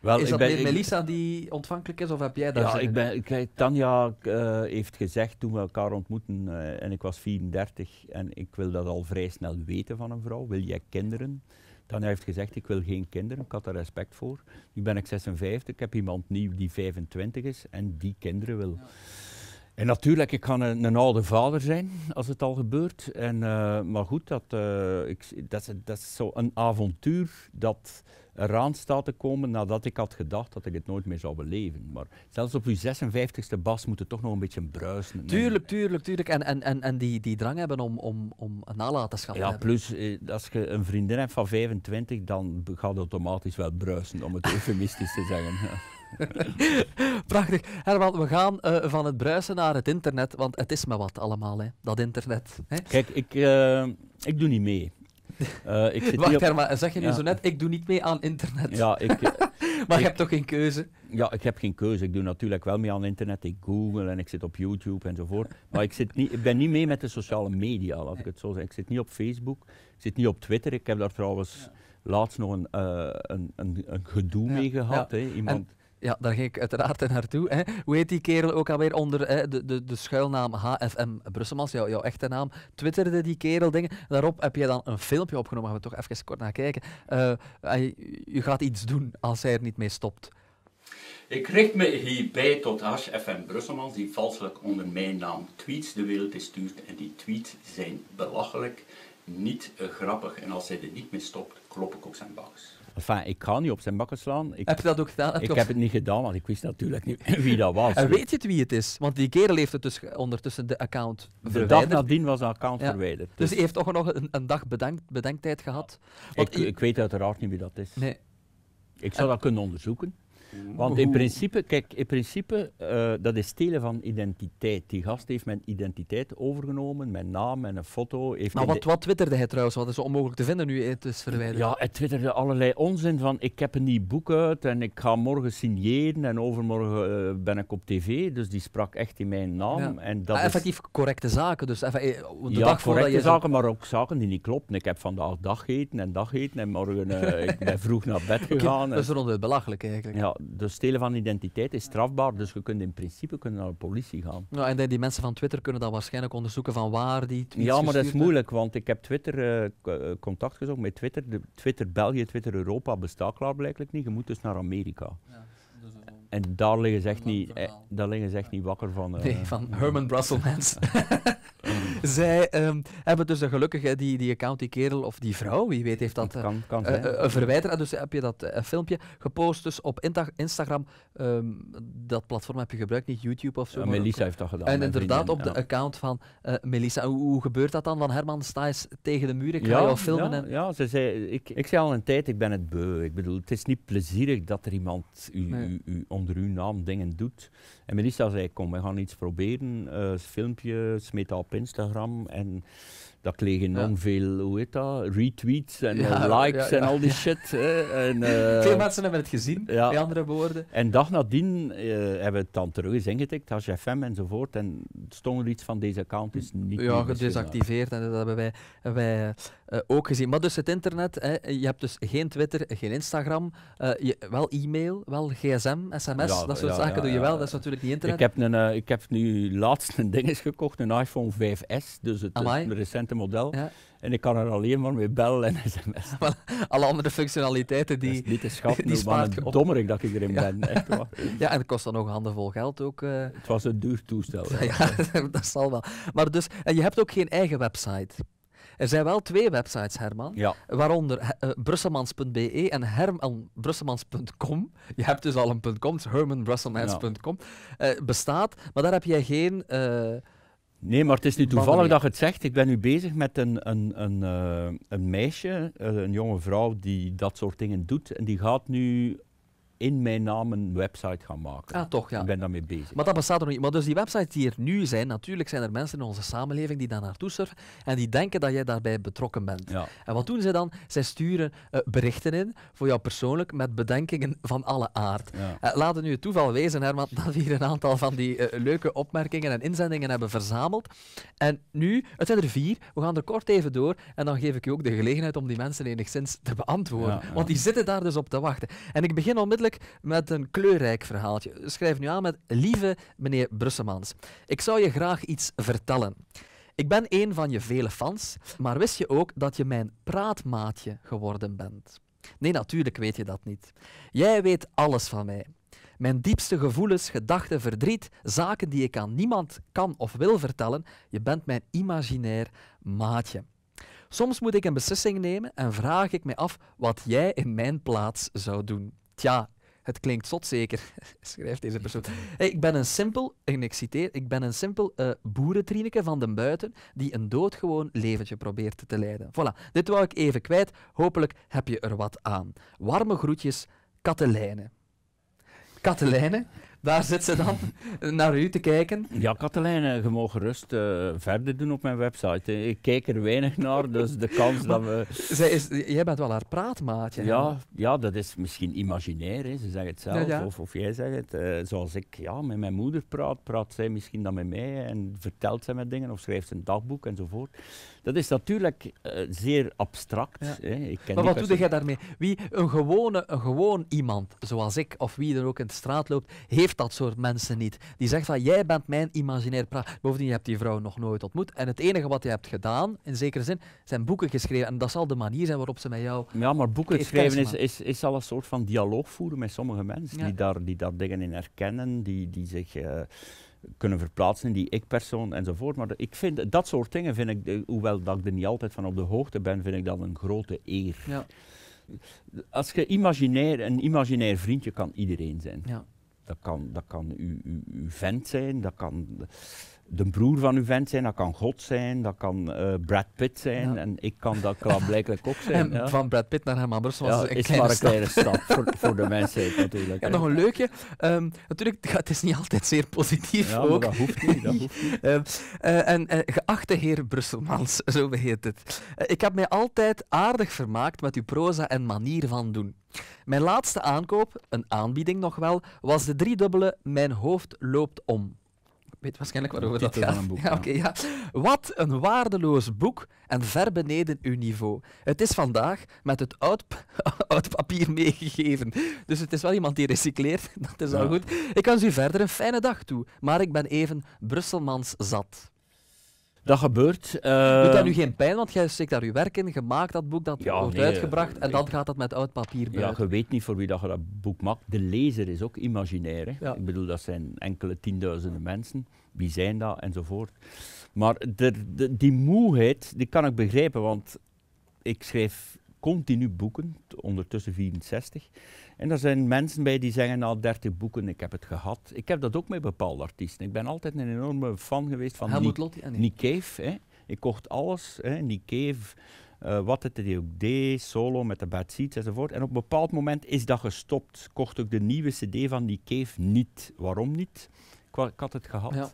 Wel, is dat ben, Melissa die ontvankelijk is of heb jij dat? Ja, ik ben, ik, Tanja eh, heeft gezegd toen we elkaar ontmoeten eh, en ik was 34 en ik wil dat al vrij snel weten van een vrouw. Wil jij kinderen? Tanja heeft gezegd ik wil geen kinderen, ik had daar respect voor. Nu ben ik 56, ik heb iemand nieuw die 25 is en die kinderen wil. En natuurlijk, ik kan een, oude vader zijn als het al gebeurt. En, eh, maar goed, dat, uh, ik, dat, dat is zo'n avontuur dat eraan staat te komen nadat ik had gedacht dat ik het nooit meer zou beleven. Maar zelfs op uw 56e bas moet het toch nog een beetje bruisen. Tuurlijk, tuurlijk, tuurlijk. En, en, en, en die, die drang hebben om, om, om een nalatenschap ja, te hebben. Ja, plus eh, als je een vriendin hebt van 25, dan gaat het automatisch wel bruisen, om het eufemistisch te zeggen. Prachtig. Herman, we gaan eh, van het bruisen naar het internet, want het is me wat allemaal, hè, dat internet. Hè? Kijk, ik, eh, ik doe niet mee. Uh, ik Wacht, Herman, zeg je nu zo net, ik doe niet mee aan internet. Ja, ik, maar je hebt toch geen keuze? Ja, ik heb geen keuze. Ik doe natuurlijk wel mee aan internet. Ik google en ik zit op YouTube enzovoort. Maar ik, zit niet, ik ben niet mee met de sociale media, laat ik het zo zeggen. Ik zit niet op Facebook, ik zit niet op Twitter. Ik heb daar trouwens... laatst nog een, een, een, gedoe mee gehad. Iemand... Ja, daar ging ik uiteraard naartoe. Hè. Hoe heet die kerel ook alweer onder hè, de, de, de schuilnaam HFM Brusselmans, jou, jouw echte naam? Twitterde die kerel dingen. Daarop heb je dan een filmpje opgenomen, gaan we toch even kort naar kijken. Eh, je gaat iets doen als hij er niet mee stopt. Ik richt me hierbij tot HFM Brusselmans, die valselijk onder mijn naam tweets de wereld is stuurt. En die tweets zijn belachelijk, niet eh, grappig. En als hij er niet mee stopt, klop ik op zijn baks ik ga niet op zijn bakken slaan. Ik, heb je dat ook gedaan? ik heb het niet gedaan, want ik wist natuurlijk niet wie dat was. En weet je het wie het is? Want die kerel heeft het dus ondertussen de account verwijderd. De dag nadien was de account verwijderd. Dus, dus... hij heeft toch nog een, een dag bedenkt, bedenktijd gehad? ik, ik, weet uiteraard niet wie dat is. Nee. Ik zou dat kunnen onderzoeken. Want in principe, kijk, in principe, eh, dat is stelen van identiteit. Die gast heeft mijn identiteit overgenomen, mijn naam, en een foto. Heeft maar wat, wat twitterde hij trouwens? Wat is zo onmogelijk te vinden nu eh, het is verwijderd? Ja, hij twitterde allerlei onzin van ik heb een nieuw boek uit en ik ga morgen signeren en overmorgen eh, ben ik op tv. Dus die sprak echt in mijn naam. Ja. En dat ah, effectief correcte zaken. Dus de ja, dag correcte je zaken, maar ook zaken die niet kloppen. Ik heb vandaag dag eten en dag eten en morgen ben ik vroeg naar bed gegaan. Okay, dat is rond het belachelijk eigenlijk. Ja, de stelen van identiteit is strafbaar, dus je kunt in principe kunnen naar de politie gaan. Nou, en die mensen van Twitter kunnen dan waarschijnlijk onderzoeken van waar die tweets Ja, maar dat is moeilijk, want ik heb Twitter eh, eh, contact gezocht met Twitter. De Twitter België, Twitter Europa bestaat klaarblijkelijk niet. Je moet dus naar Amerika. Ja, en daar liggen ze echt, niet, eh, daar liggen ze echt niet wakker van. nee, van Herman Brusselmans. Zij ehm, hebben dus een gelukkig die, die account, die kerel of die vrouw, wie weet heeft dat kan, kan eh, eh, verwijderd. Dus heb je dat eh, filmpje gepost dus op Instagram. Ehm, dat platform heb je gebruikt, niet YouTube of zo. Melissa heeft dat gedaan. En inderdaad op de account van Melissa. Hoe, gebeurt dat dan? Van Herman, sta tegen de muur, ik ga ja, filmen. Ja, en... ja ze zei, ik, ik zei al een tijd, ik ben het beu. Ik bedoel, het is niet plezierig dat er iemand u, onder uw naam dingen doet. En Melissa zei, kom, we gaan iets proberen. Uh, filmpje, smeet dat op Instagram. En dat kreeg enorm veel, hoe heet dat, retweets en likes en al die shit. En, eh, veel mensen hebben het gezien, met andere woorden. En dag nadien uh, hebben we het dan terug eens ingetikt, als FM enzovoort. En stond er iets van deze account is niet Ja, gedesactiveerd en dat hebben wij, wij eh, ook gezien. Maar dus het internet, hè, je hebt dus geen Twitter, geen Instagram, eh, je, wel e-mail, wel gsm, sms, dat soort zaken doe je wel, dat is natuurlijk niet internet. Ik heb, een, eh, ik heb nu laatst een ding eens gekocht, een iPhone 5S, dus het recente model. En ik kan er alleen maar mee bellen en sms. Alle andere functionaliteiten die. Dat is niet te schatten, die spaart je dommerig dat ik erin ben. Echt waar. Ja, en het kost dan ook handenvol geld ook. Het was een duur toestel. Ja, dat zal wel. Maar dus, en je hebt ook geen eigen website. Er zijn wel twee websites, Herman, waaronder eh, brusselmans.be en hermanbrusselmans.com. Je hebt dus al een .com, hermanbrusselmans.com. Eh, bestaat, maar daar heb jij geen... Eh, nee, maar het is nu toevallig dat je het zegt. Ik ben nu bezig met een, een, een, een meisje, een jonge vrouw die dat soort dingen doet. En die gaat nu in mijn naam een website gaan maken. Ah, toch, ja. Ik ben daarmee bezig. Maar dat bestaat er nog niet. Maar dus die websites die er nu zijn, natuurlijk zijn er mensen in onze samenleving die daar naartoe surfen en die denken dat jij daarbij betrokken bent. Ja. En wat doen zij dan? Zij sturen eh, berichten in voor jou persoonlijk met bedenkingen van alle aard. Eh, laat Uh, nu het toeval wezen, Herman, dat we hier een aantal van die eh, leuke opmerkingen en inzendingen hebben verzameld. En nu, het zijn er vier, we gaan er kort even door en dan geef ik je ook de gelegenheid om die mensen enigszins te beantwoorden. Want die zitten daar dus op te wachten. En ik begin onmiddellijk met een kleurrijk verhaaltje. Schrijf nu aan met Lieve meneer Brusselmans. Ik zou je graag iets vertellen. Ik ben een van je vele fans, maar wist je ook dat je mijn praatmaatje geworden bent? Nee, natuurlijk weet je dat niet. Jij weet alles van mij. Mijn diepste gevoelens, gedachten, verdriet, zaken die ik aan niemand kan of wil vertellen. Je bent mijn imaginair maatje. Soms moet ik een beslissing nemen en vraag ik me af wat jij in mijn plaats zou doen. Tja, het klinkt zot zeker, schrijft deze persoon. ik ben een simpel, en ik citeer, ik ben een simpel uh, van de buiten die een doodgewoon leventje probeert te leiden. Voilà, dit wou ik even kwijt. Hopelijk heb je er wat aan. Warme groetjes, Katelijne. Katelijne daar zit ze dan naar u te kijken. Ja, Katelijn, je mag gerust eh, verder doen op mijn website. Ik kijk er weinig naar, dus de kans dat we... Zij is, jij bent wel haar praatmaatje. Ja, ja dat is misschien imaginair. Ze zegt het zelf, Of, of jij zegt het. Eh, zoals ik ja, met mijn moeder praat, praat zij misschien dan met mij en vertelt zij me dingen of schrijft ze een dagboek enzovoort. Dat is natuurlijk eh, zeer abstract. Hè. Ik ken maar wat doe jij daarmee? Wie, een, gewone, een gewoon iemand, zoals ik of wie er ook in de straat loopt, heeft dat soort mensen niet. Die zegt van, jij bent mijn imaginair praat. Bovendien, je hebt die vrouw nog nooit ontmoet. En het enige wat je hebt gedaan, in zekere zin, zijn boeken geschreven. En dat zal de manier zijn waarop ze met jou... Ja, maar boeken schrijven is, is, is al een soort van dialoog voeren met sommige mensen die, daar, die daar dingen in herkennen, die, die zich... Eh, kunnen verplaatsen, die ik-persoon enzovoort. Maar ik vind, dat soort dingen vind ik, eh, hoewel dat ik er niet altijd van op de hoogte ben, vind ik dat een grote eer. Ja. Als je imaginair, een imaginair vriendje kan iedereen zijn. Ja. Dat kan, dat kan uw, uw, uw vent zijn, dat kan de broer van uw vent zijn, dat kan God zijn, dat kan eh, Brad Pitt zijn. En ik kan dat blijkbaar ook zijn. Van Brad Pitt naar Herman Brussel was een kleine stap. voor, de mensheid natuurlijk. En nog een leukje. Ehm, natuurlijk, het is niet altijd zeer positief ook. dat hoeft niet. Dat hoeft niet. Ehm, eh, en eh, geachte heer Brusselmans, zo heet het. ik heb mij altijd aardig vermaakt met uw proza en manier van doen. Mijn laatste aankoop, een aanbieding nog wel, was de driedubbele Mijn hoofd loopt om weet waarschijnlijk waarover dat gaat. dan een boek, ja, ja. Wat een waardeloos boek en ver beneden uw niveau. Het is vandaag met het oud, papier meegegeven. Dus het is wel iemand die recycleert, dat is al goed. Ik wens u verder een fijne dag toe, maar ik ben even Brusselmans zat. Dat gebeurt. Uh... Doet dat ehm, nu geen pijn, want jij steekt daar je werk in, gemaakt dat boek, dat wordt uitgebracht en eh, dan gaat dat met oud papier buiten. Ja, je weet niet voor wie dat je dat boek maakt. De lezer is ook imaginair. Ik bedoel, dat zijn enkele tienduizenden mensen. Wie zijn dat? Enzovoort. Maar de, die moeheid, die kan ik begrijpen, want ik schrijf continu boeken, ondertussen 64. En er zijn mensen bij die zeggen, nou 30 boeken, ik heb het gehad. Ik heb dat ook met bepaalde artiesten. Ik ben altijd een enorme fan geweest van Nike. Nick Cave. Hè. Ik kocht alles, hè. Nick Cave, eh, wat het ook deed, solo met de bad seats enzovoort. En op een bepaald moment is dat gestopt. Kocht ook de nieuwe cd van die Cave niet. Waarom niet? Ik, had het gehad. Zoals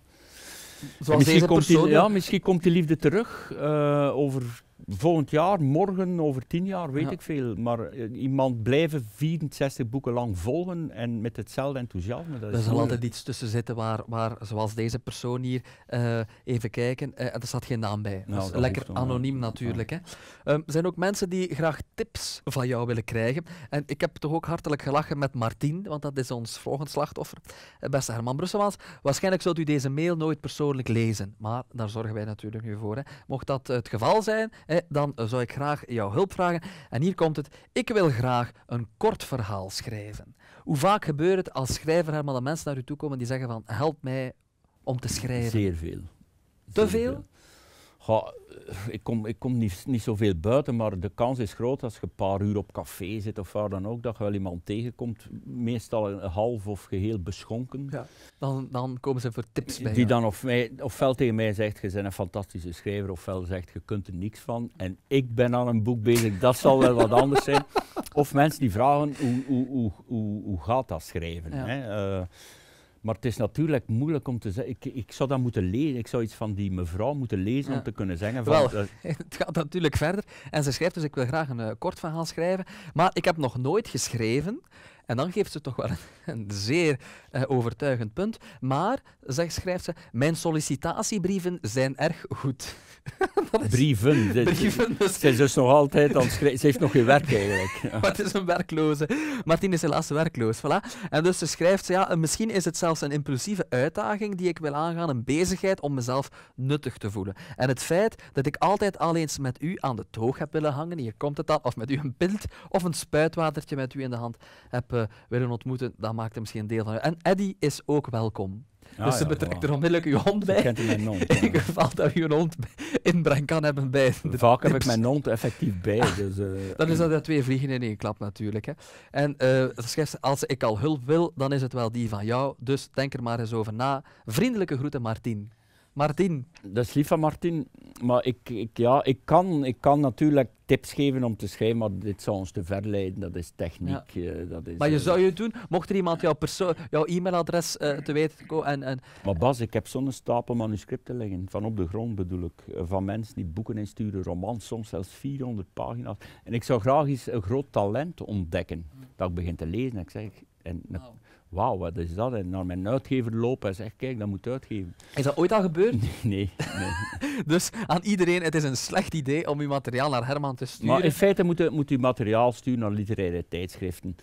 misschien, deze komt die, ja, misschien komt die liefde terug eh, over volgend jaar, morgen, over tien jaar, weet ik veel. Maar eh, iemand blijven 64 boeken lang volgen en met hetzelfde enthousiasme. Dat er zal altijd iets tussen zitten waar, waar zoals deze persoon hier, eh, even kijken, eh, er staat geen naam bij. Nou, lekker anoniem natuurlijk. Ehm, er zijn ook mensen die graag tips van jou willen krijgen. En ik heb toch ook hartelijk gelachen met Martien, want dat is ons volgend slachtoffer. Beste Herman Brusselmans, waarschijnlijk zult u deze mail nooit persoonlijk lezen. Maar daar zorgen wij natuurlijk nu voor. Hè. Mocht dat het geval zijn, eh, dan zou ik graag jouw hulp vragen. En hier komt het. Ik wil graag een kort verhaal schrijven. Hoe vaak gebeurt het als schrijver helemaal dat mensen naar u toe komen die zeggen van help mij om te schrijven? Zeer veel. Te veel? veel? Eh, ik kom, ik kom niet, niet zoveel buiten, maar de kans is groot als je een paar uur op café zit of waar dan ook, dat je wel iemand tegenkomt, meestal een half of geheel beschonken. Dan, dan komen ze voor tips bij Die dan of mij, ofwel tegen mij zegt, je bent een fantastische schrijver, ofwel zegt, je kunt er niks van en ik ben aan een boek bezig, dat zal wel wat anders zijn. Of mensen die vragen, hoe, hoe, hoe, hoe, gaat dat schrijven? Hè? Eh, maar het is natuurlijk moeilijk om te zeggen. Ik, ik zou dat moeten lezen. Ik zou iets van die mevrouw moeten lezen om te kunnen zeggen. Van, Wel, eh, het gaat natuurlijk verder. En ze schrijft, dus ik wil graag een uh, kort verhaal schrijven. Maar ik heb nog nooit geschreven en dan geeft ze toch wel een, een zeer eh, overtuigend punt. Maar, zeg, schrijft ze, mijn sollicitatiebrieven zijn erg goed. is... Brieven. Brieven dus- Ze is dus nog altijd Ze heeft nog geen werk eigenlijk. Wat is een werkloze. Martine is helaas werkloos. Voilà. En dus ze schrijft, ja, eh, misschien is het zelfs een impulsieve uitdaging die ik wil aangaan, een bezigheid om mezelf nuttig te voelen. En het feit dat ik altijd al eens met u aan de toog heb willen hangen, hier komt het al, of met u een pint of een spuitwatertje met u in de hand heb eh, willen ontmoeten, dat maakt hem misschien deel van. En Eddy is ook welkom. Ah, dus ze betrekt er onmiddellijk uw hond bij. Kent u mijn hond, Ik in geval dat u een hond inbreng kan hebben bij. Vaak heb ik mijn hond effectief bij. Ah, dus, uh, dan is dat twee vliegen in één klap natuurlijk. Hè. En eh, als ik al hulp wil, dan is het wel die van jou. Dus denk er maar eens over na. Vriendelijke groeten, Martin. Martin. Dat is lief van Martin, maar ik, ik, ja, ik, kan, ik kan natuurlijk tips geven om te schrijven, maar dit zou ons te ver leiden. Dat is techniek. Eh, dat is, maar je eh, zou je doen, mocht er iemand jouw, jouw e-mailadres eh, te weten komen. En, en, maar Bas, ik heb zo'n stapel manuscripten liggen, van op de grond bedoel ik, van mensen die boeken insturen, romans, soms zelfs 400 pagina's. En ik zou graag eens een groot talent ontdekken. Dat ik begin te lezen en ik zeg, en wauw, wat is dat? En naar mijn uitgever lopen en zeggen, kijk, dat moet uitgeven. Is dat ooit al gebeurd? Nee. nee, dus aan iedereen, het is een slecht idee om uw materiaal naar Herman te sturen? Maar in feite moet moet u materiaal sturen naar literaire tijdschriften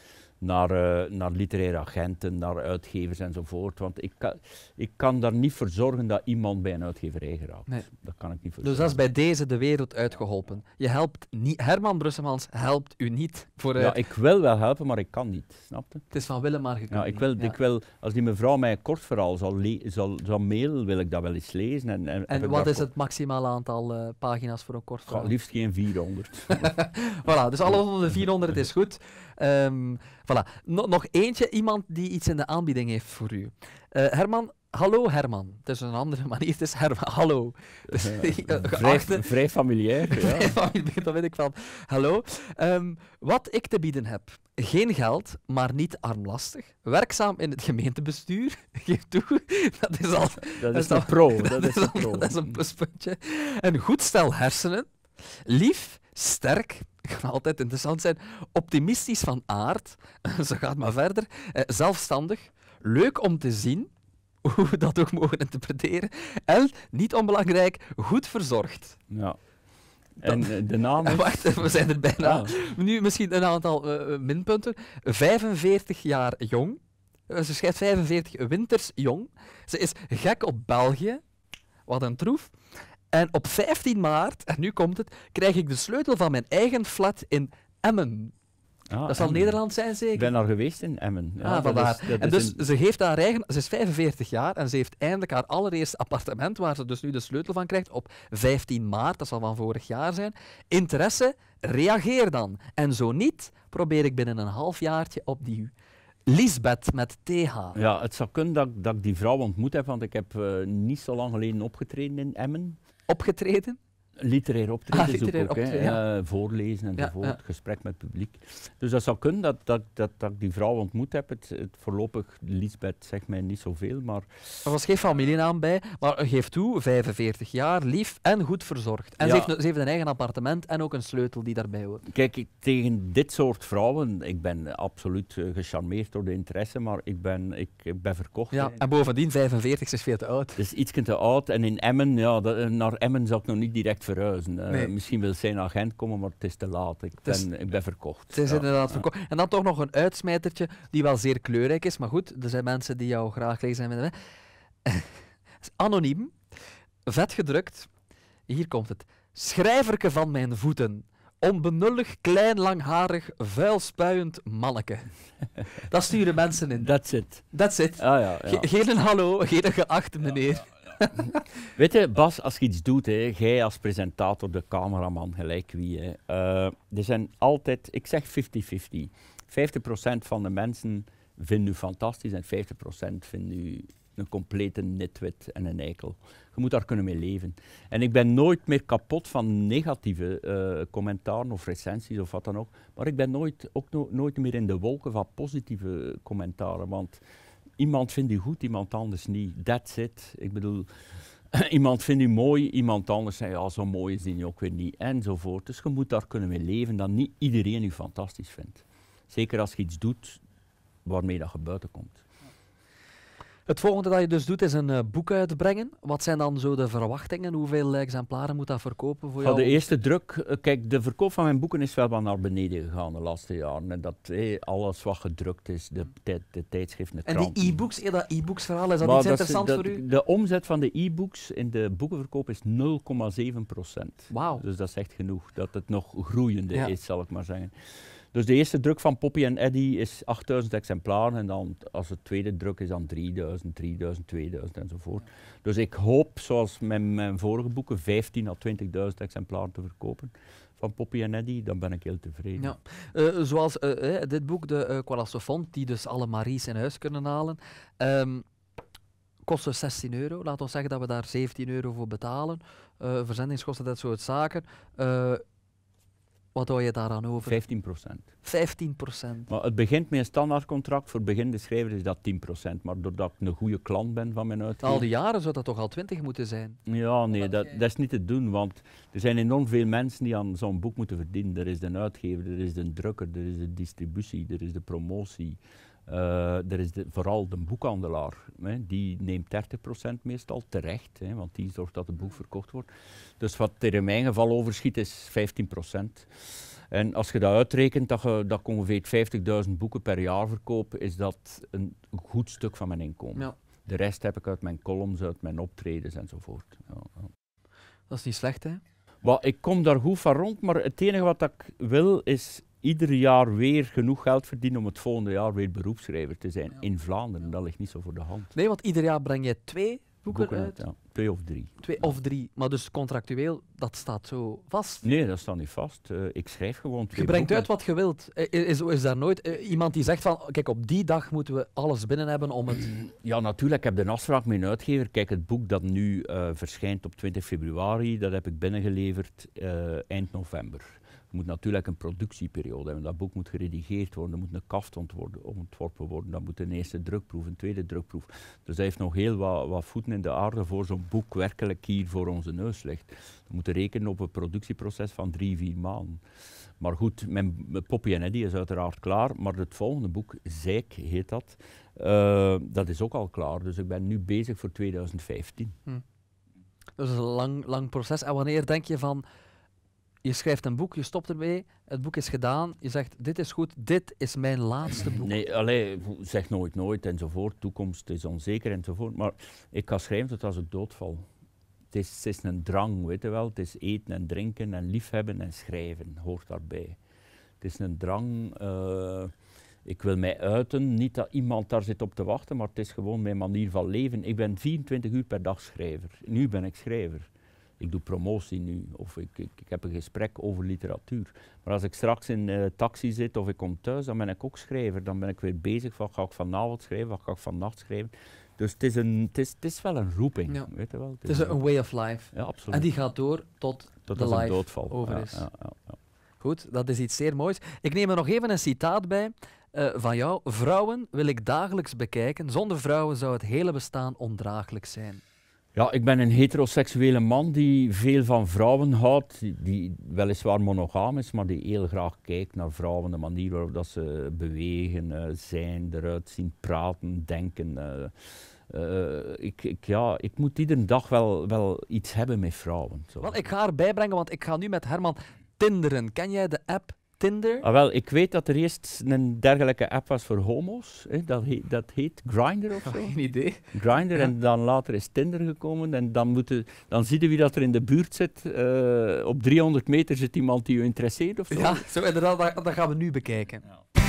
naar, eh, naar literaire agenten, naar uitgevers enzovoort. Want ik kan, ik kan daar niet voor zorgen dat iemand bij een uitgeverij geraakt. Dat kan ik niet voor Dus dat is bij deze de wereld uitgeholpen. Je helpt niet, Herman Brussemans helpt u niet vooruit. Eh, ja, ik wil wel helpen, maar ik kan niet, snap je? Het is van willen, maar gekomen. ja, ik wil, Ik wil, als die mevrouw mij een kort verhaal zal, zal, zal mailen, wil ik dat wel eens lezen. En, en, en wat is het maximale aantal eh, pagina's voor een kort verhaal? Ja, liefst geen 400. voilà, dus alles onder de 400 is goed. Um, voilà. nog eentje, iemand die iets in de aanbieding heeft voor u. Eh, Herman, hallo Herman. Het is een andere manier, het is Herman. Hallo. Dus, eh, vrij, vrij Ja. dat weet ik van. Hallo. Ehm, wat ik te bieden heb. Geen geld, maar niet armlastig. Werkzaam in het gemeentebestuur. Geef toe, dat is al... Dat is pro. Dat is een pro. Dat is een pluspuntje. Een goed stel hersenen. Lief, sterk, kan altijd interessant zijn, optimistisch van aard, zo gaat maar verder, eh, zelfstandig, leuk om te zien, hoe we dat ook mogen interpreteren, en, niet onbelangrijk, goed verzorgd. Ja. En eh, de naam is... Wacht, we zijn er bijna. Ah. Nu misschien een aantal eh, eh, minpunten. 45 jaar jong. Ze schrijft 45 winters jong. Ze is gek op België. Wat een troef. En op 15 maart, en nu komt het, krijg ik de sleutel van mijn eigen flat in Emmen. Ah, dat zal Nederland zijn, zeker? Ik ben al geweest in Emmen. Ja, ah, en dus ze, geeft haar eigen, ze is 45 jaar en ze heeft eindelijk haar allereerste appartement, waar ze dus nu de sleutel van krijgt, op 15 maart, dat zal van vorig jaar zijn. Interesse, reageer dan. En zo niet, probeer ik binnen een halfjaartje die Lisbeth met TH. Ja, het zou kunnen dat, dat ik die vrouw ontmoet heb, want ik heb eh, niet zo lang geleden opgetreden in Emmen opgetreden. Literair optreden, ah, literair eh, voorlezen enzovoort, gesprek met het publiek. Dus dat zou kunnen dat, dat, dat, dat ik die vrouw ontmoet heb. Het, het voorlopig Lisbeth zegt mij niet zoveel, maar... Er was geen familienaam bij, maar geef toe, 45 jaar, lief en goed verzorgd. En ze heeft, ze, heeft, een eigen appartement en ook een sleutel die daarbij hoort. Kijk, tegen dit soort vrouwen, ik ben absoluut eh, gecharmeerd door de interesse, maar ik ben, ik, ik ben verkocht. Ja, en bovendien, 45 is veel te oud. Dus iets te oud. En in Emmen, ja, eh, naar Emmen zou ik nog niet direct verhuizen. Eh, misschien wil zijn agent komen, maar het is te laat. Ik ben, ik ben verkocht. Het is inderdaad verkocht. En dan toch nog een uitsmijtertje die wel zeer kleurrijk is. Maar goed, er zijn mensen die jou graag lezen. Het anoniem, vet gedrukt. Hier komt het. Schrijverke van mijn voeten. Onbenullig, klein, langharig, vuilspuiend manneke. Dat sturen mensen in. That's it. That's it. Ah, ja, ja. geen een hallo, geen een geachte meneer. Weet je, Bas, als je iets doet, hè, jij als presentator, de cameraman, gelijk wie, hè, eh, er zijn altijd, ik zeg 50-50. 50%, van de mensen vinden u fantastisch en 50% vinden u een complete nitwit en een eikel. Je moet daar kunnen mee leven. En ik ben nooit meer kapot van negatieve eh, commentaren of recensies of wat dan ook. Maar ik ben nooit, ook nooit meer in de wolken van positieve commentaren. Want iemand vindt u goed, iemand anders niet. That's it. Ik bedoel, iemand vindt u mooi, iemand anders zegt, ja, zo mooi is die ook weer niet, enzovoort. Dus je moet daar kunnen mee leven dat niet iedereen u fantastisch vindt. Zeker als je iets doet waarmee dat je komt. Het volgende dat je dus doet is een eh, boek uitbrengen. Wat zijn dan zo de verwachtingen? Hoeveel exemplaren moet dat verkopen voor jou? Ja, de eerste druk, eh, kijk, de verkoop van mijn boeken is wel wat naar beneden gegaan de laatste jaren. En dat alles wat gedrukt is, de, hmm. de, de tijdschriften, En die e-books, eh, dat e-books verhaal, is dat maar iets dat interessant dat, voor u? De omzet van de e-books in de boekenverkoop is 0,7 procent. Wauw. Dus dat is echt genoeg, dat het nog groeiende is, zal ik maar zeggen. Dus de eerste druk van Poppy en Eddy is 8000 exemplaren en dan als de tweede druk is dan 3000, 3000, 2000 enzovoort. Dus ik hoop, zoals mijn, mijn vorige boeken, 15 à 20.000 exemplaren te verkopen van Poppy en Eddy, dan ben ik heel tevreden. Ja. Eh, zoals eh, eh, dit boek, de uh, die dus alle Maries in huis kunnen halen. Um, kost 16 dus euro. Laten we zeggen dat we daar 17 euro voor betalen. verzendingskosten, dat soort zaken. Wat hou je daaraan over? 15 procent. 15 procent. Maar het begint met een standaardcontract. Voor beginnende schrijver is dat 10 procent. Maar doordat ik een goede klant ben van mijn uitgever... Al die jaren zou dat toch al 20 moeten zijn? Ja, nee, dat, dat is niet te doen. Want er zijn enorm veel mensen die aan zo'n boek moeten verdienen. Er is de uitgever, er is de drukker, er is de distributie, er is de promotie. Eh, er is vooral de boekhandelaar, hè, die neemt 30% meestal terecht, hè, want die zorgt dat het boek verkocht wordt. Dus wat er in mijn geval overschiet is 15%. En als je dat uitrekent, dat je dat ongeveer 50.000 boeken per jaar verkoop, is dat een goed stuk van mijn inkomen. De rest heb ik uit mijn columns, uit mijn optredens enzovoort. Ja, Dat is niet slecht, hè? Maar ik kom daar goed van rond, maar het enige wat ik wil is ieder jaar weer genoeg geld verdienen om het volgende jaar weer beroepsschrijver te zijn. In Vlaanderen, dat ligt niet zo voor de hand. Nee, want ieder jaar breng je twee boeken, uit. Ja. Twee of drie. Twee of drie, maar dus contractueel, dat staat zo vast? Nee, dat staat niet vast. Eh, ik schrijf gewoon twee Je brengt uit wat je wilt. Eh, eh, is, is daar nooit iemand die zegt van, kijk, op die dag moeten we alles binnen hebben om het... Ja, natuurlijk. Ik heb de afspraak met een uitgever. Kijk, het boek dat nu verschijnt op 20 februari, dat heb ik binnengeleverd eind november moet natuurlijk een productieperiode hebben. Dat boek moet geredigeerd worden, er moet een kaft ontworpen, worden, dat moet een eerste drukproef, een tweede drukproef. Dus hij heeft nog heel wat, wat voeten in de aarde voor zo'n boek werkelijk hier voor onze neus ligt. We moeten rekenen op een productieproces van drie, vier maanden. Maar goed, mijn Poppy en Eddie is uiteraard klaar, maar het volgende boek, Zijk heet dat, eh, dat is ook al klaar. Dus ik ben nu bezig voor 2015. Hm. Dat is een lang, lang proces. En wanneer denk je van, je schrijft een boek, je stopt ermee, het boek is gedaan, je zegt dit is goed, dit is mijn laatste boek. Nee, allee, zeg nooit nooit enzovoort, toekomst is onzeker enzovoort, maar ik ga schrijven tot als ik doodval. Het is, is een drang, weet je wel, het is eten en drinken en liefhebben en schrijven, hoort daarbij. Het is een drang, eh, ik wil mij uiten, niet dat iemand daar zit op te wachten, maar het is gewoon mijn manier van leven. Ik ben 24 uur per dag schrijver, nu ben ik schrijver ik doe promotie nu of ik, ik, ik, heb een gesprek over literatuur. Maar als ik straks in uh, taxi zit of ik kom thuis, dan ben ik ook schrijver. Dan ben ik weer bezig van ga ik vanavond schrijven, wat ga ik vannacht schrijven. Dus het is, een, het, is, het is wel een roeping, weet je wel. Het is, een way of life. Ja, absoluut. En die gaat door tot, de life doodval. over ja, is. Ja, Goed, dat is iets zeer moois. Ik neem er nog even een citaat bij eh, van jou. Vrouwen wil ik dagelijks bekijken. Zonder vrouwen zou het hele bestaan ondraaglijk zijn. Ja, ik ben een heteroseksuele man die veel van vrouwen houdt, die weliswaar monogaam is, maar die heel graag kijkt naar vrouwen, de manier waarop dat ze bewegen, eh, zijn, eruit zien, praten, denken. Eh, eh, ik, ik, ja, ik moet iedere dag wel, wel iets hebben met vrouwen. Zo. Wel, ik ga erbij brengen, want ik ga nu met Herman tinderen. Ken jij de app Tinder? Ah, wel, ik weet dat er eerst een dergelijke app was voor homo's. Hè. Dat, heet, dat heet Grindr of zo. Geen idee. Grindr en dan later is Tinder gekomen. En dan, moeten, dan zie je wie dat er in de buurt zit. Eh, op 300 meter zit iemand die je interesseert of zo. Ja, zo inderdaad, dat, dat gaan we nu bekijken. Ja.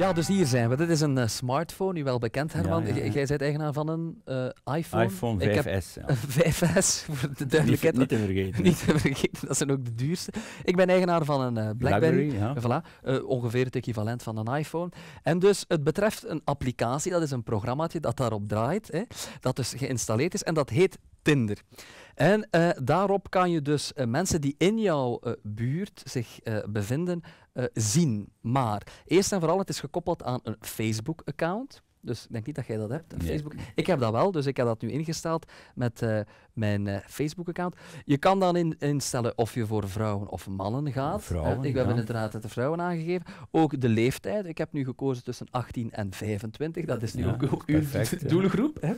Ja, dus hier zijn we. Dit is een eh, smartphone, u wel bekend Herman. Jij bent eigenaar van een eh, iPhone. iPhone 5S. 5S, voor de duidelijkheid. Niet, niet, te vergeten. niet te vergeten, dat zijn ook de duurste. Ik ben eigenaar van een eh, Blackberry, Blackberry voilà, ongeveer het equivalent van een iPhone. En dus het betreft een applicatie, dat is een programmaatje dat daarop draait, hè, dat dus geïnstalleerd is en dat heet Tinder. En eh, daarop kan je dus eh, mensen die in jouw eh, buurt zich bevinden zien. Maar eerst en vooral, het is gekoppeld aan een Facebook-account. Dus ik denk niet dat jij dat hebt. Nee. Facebook. Ik heb dat wel, dus ik heb dat nu ingesteld met mijn Facebook-account. Je kan dan instellen of je voor vrouwen of mannen gaat. ik heb inderdaad de vrouwen aangegeven. Ook de leeftijd. Ik heb nu gekozen tussen 18 en 25. Dat is nu ook, uw doelgroep. Ja. Hè?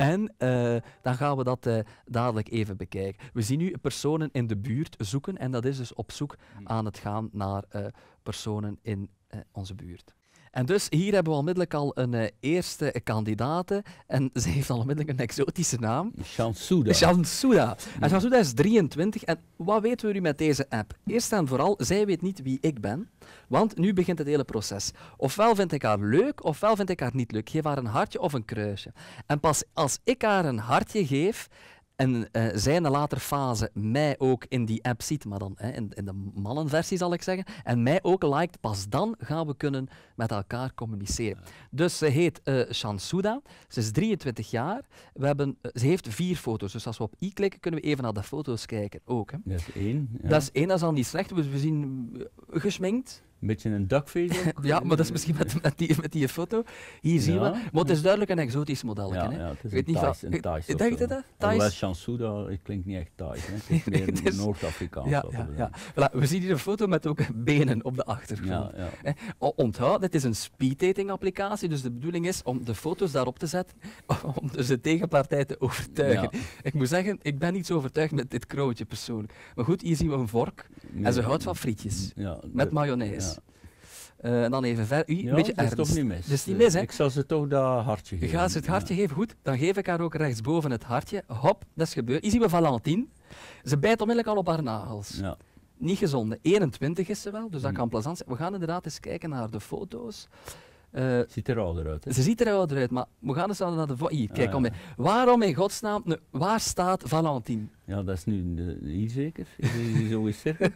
En eh, dan gaan we dat eh, dadelijk even bekijken. We zien nu personen in de buurt zoeken en dat is dus op zoek mm. aan het gaan naar eh, personen in onze buurt. En dus hier hebben we onmiddellijk al een eh, eerste kandidaat. En ze heeft al onmiddellijk een exotische naam. Shansuda. Shansuda. En Shansuda is 23. En wat weten we nu met deze app? Eerst en vooral, zij weet niet wie ik ben. Want nu begint het hele proces. Ofwel vind ik haar leuk, ofwel vind ik haar niet leuk. Geef haar een hartje of een kruisje. En pas als ik haar een hartje geef, en eh, zij in een later fase mij ook in die app ziet, maar dan hè, in, in, de mannenversie zal ik zeggen, en mij ook liked, pas dan gaan we kunnen met elkaar communiceren. Dus ze heet uh, Shansuda, ze is 23 jaar, we hebben, eh, ze heeft vier foto's, dus als we op i klikken kunnen we even naar de foto's kijken ook. Hè. Dat is één. Dat is één, dat is al niet slecht, we zien gesminkt, een beetje een duckface ja, maar dat is misschien met, die, met die foto. Hier zien we. Maar het is duidelijk een exotisch model. Ja, ja het is weet een Thais. Thais denk je dat? Thais? klinkt niet echt Thais. Het is dus- Noord-Afrikaans. Ja, ja, we zien hier een foto met ook benen op de achtergrond. Onthoud, dit is een speeddating applicatie. Dus de bedoeling is om de foto's daarop te zetten. Om dus de tegenpartij te overtuigen. Ik moet zeggen, ik ben niet zo overtuigd met dit kroontje persoonlijk. Maar goed, hier zien we een vork. En ze houdt van frietjes. met mayonaise. Eh, en dan even ver. U, een beetje ernst. Dat is toch niet mis. is niet mis, hè? Ik zal ze toch dat hartje geven. Ga ze het hartje geven, goed. Dan geef ik haar ook rechtsboven het hartje. Hop, dat is gebeurd. Hier zien we Valentijn? Ze bijt onmiddellijk al op haar nagels. Ja. Niet gezonde. 21 is ze wel, dus dat kan plezant zijn. We gaan inderdaad eens kijken naar de foto's. Uh, ziet er ouder uit. Ze ziet er ouder uit, maar we gaan eens naar de... Hier, kijk, ah, ja. Waarom in godsnaam... Waar staat Valentin? Ja, dat is nu niet zeker. Is die zo cirkel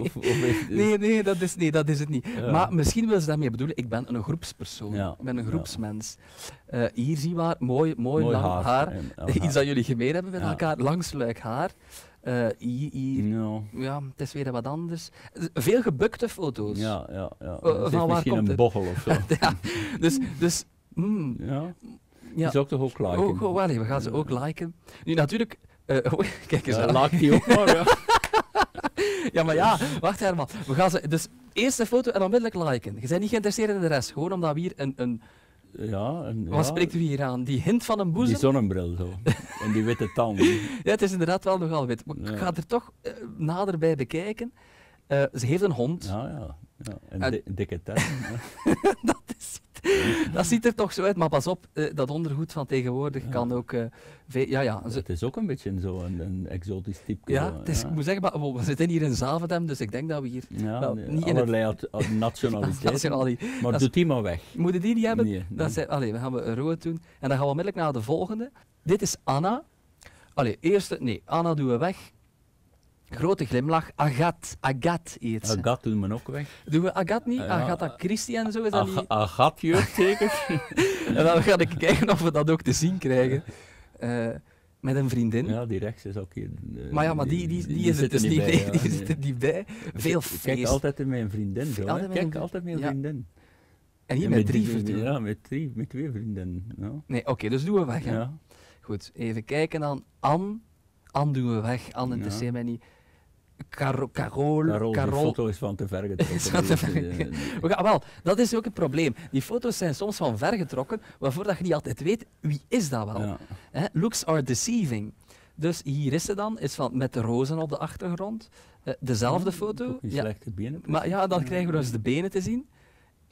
of, of Nee, nee dat, is, nee, dat is het niet. Maar misschien willen ze daarmee bedoelen, ik ben een groepspersoon. Ik ben een groepsmens. Uh, hier zie je waar, mooi, mooi, lang haar. haar. Iets dat jullie gemeen hebben met elkaar, langsluik haar. Eh, ja, het is weer wat anders. Veel gebukte foto's. Ja, ja, ja. Eh, van waar misschien komt een bochel of zo. ja, dus, dus mm. ja. zou ik toch ook liken? Oh, we gaan ze ook liken. Nu natuurlijk, uh, kijk eens. Ja, like die ook maar, ja. ja, maar ja, wacht Herman. We gaan ze, dus eerst de foto en onmiddellijk liken. Je bent niet geïnteresseerd in de rest, gewoon omdat we hier een, een ja, Wat spreekt u hier aan? Die hint van een boezem? Die zonnebril zo. en die witte tanden. Ja, het is inderdaad wel nogal wit. Maar ja. ik ga er toch naderbij eh, nader bij bekijken. Eh, ze heeft een hond. Ja, ja. ja. En, dikke tent. dat dat ziet er toch zo uit. Maar pas op, eh, dat ondergoed van tegenwoordig kan ook... Eh, ja, ja, Het is ook een beetje zo een, een exotisch type. Ja, het is, ik moet zeggen, we zitten hier in Zaventem, dus ik denk dat we hier... wel, niet allerlei het... nationaliteiten. maar doet die maar weg. Moeten die niet hebben? Nee, nee. Dan allee, we gaan we een rood doen. En dan gaan we onmiddellijk naar de volgende. Dit is Anna. Allee, eerste... Nee, Anna doen we weg. Grote glimlach. Agat. Agat eet Agat doen we ook weg. Doen we Agat niet? Ja, Agatha Christie en zo is dat niet? Agat jeugd zeker? en dan ga ik kijken of we dat ook te zien krijgen. Eh, met een vriendin. Ja, die rechts is ook hier. Eh, maar ja, maar die, die, die, is het dus niet die zit er niet bij. Veel feest. Kijk altijd met mijn vriendin. Zo, kijk altijd met mijn vriendin. En hier met, drie vrienden. Ja, met, drie, met twee vrienden. Nee, oké, dus doen we weg. Ja. Goed, even kijken dan. Ann Ann doen we weg. Anne en de niet. Carol, Carol, Carol. foto is van te ver getrokken. wel, dat is ook een probleem. Die foto's zijn soms van ver getrokken, waarvoor dat je niet altijd weet wie is dat wel. Ja. looks are deceiving. Dus hier is ze dan, is van, met de rozen op de achtergrond. Eh, dezelfde foto. Ja. Benen, maar ja, dan krijgen we dus de benen te zien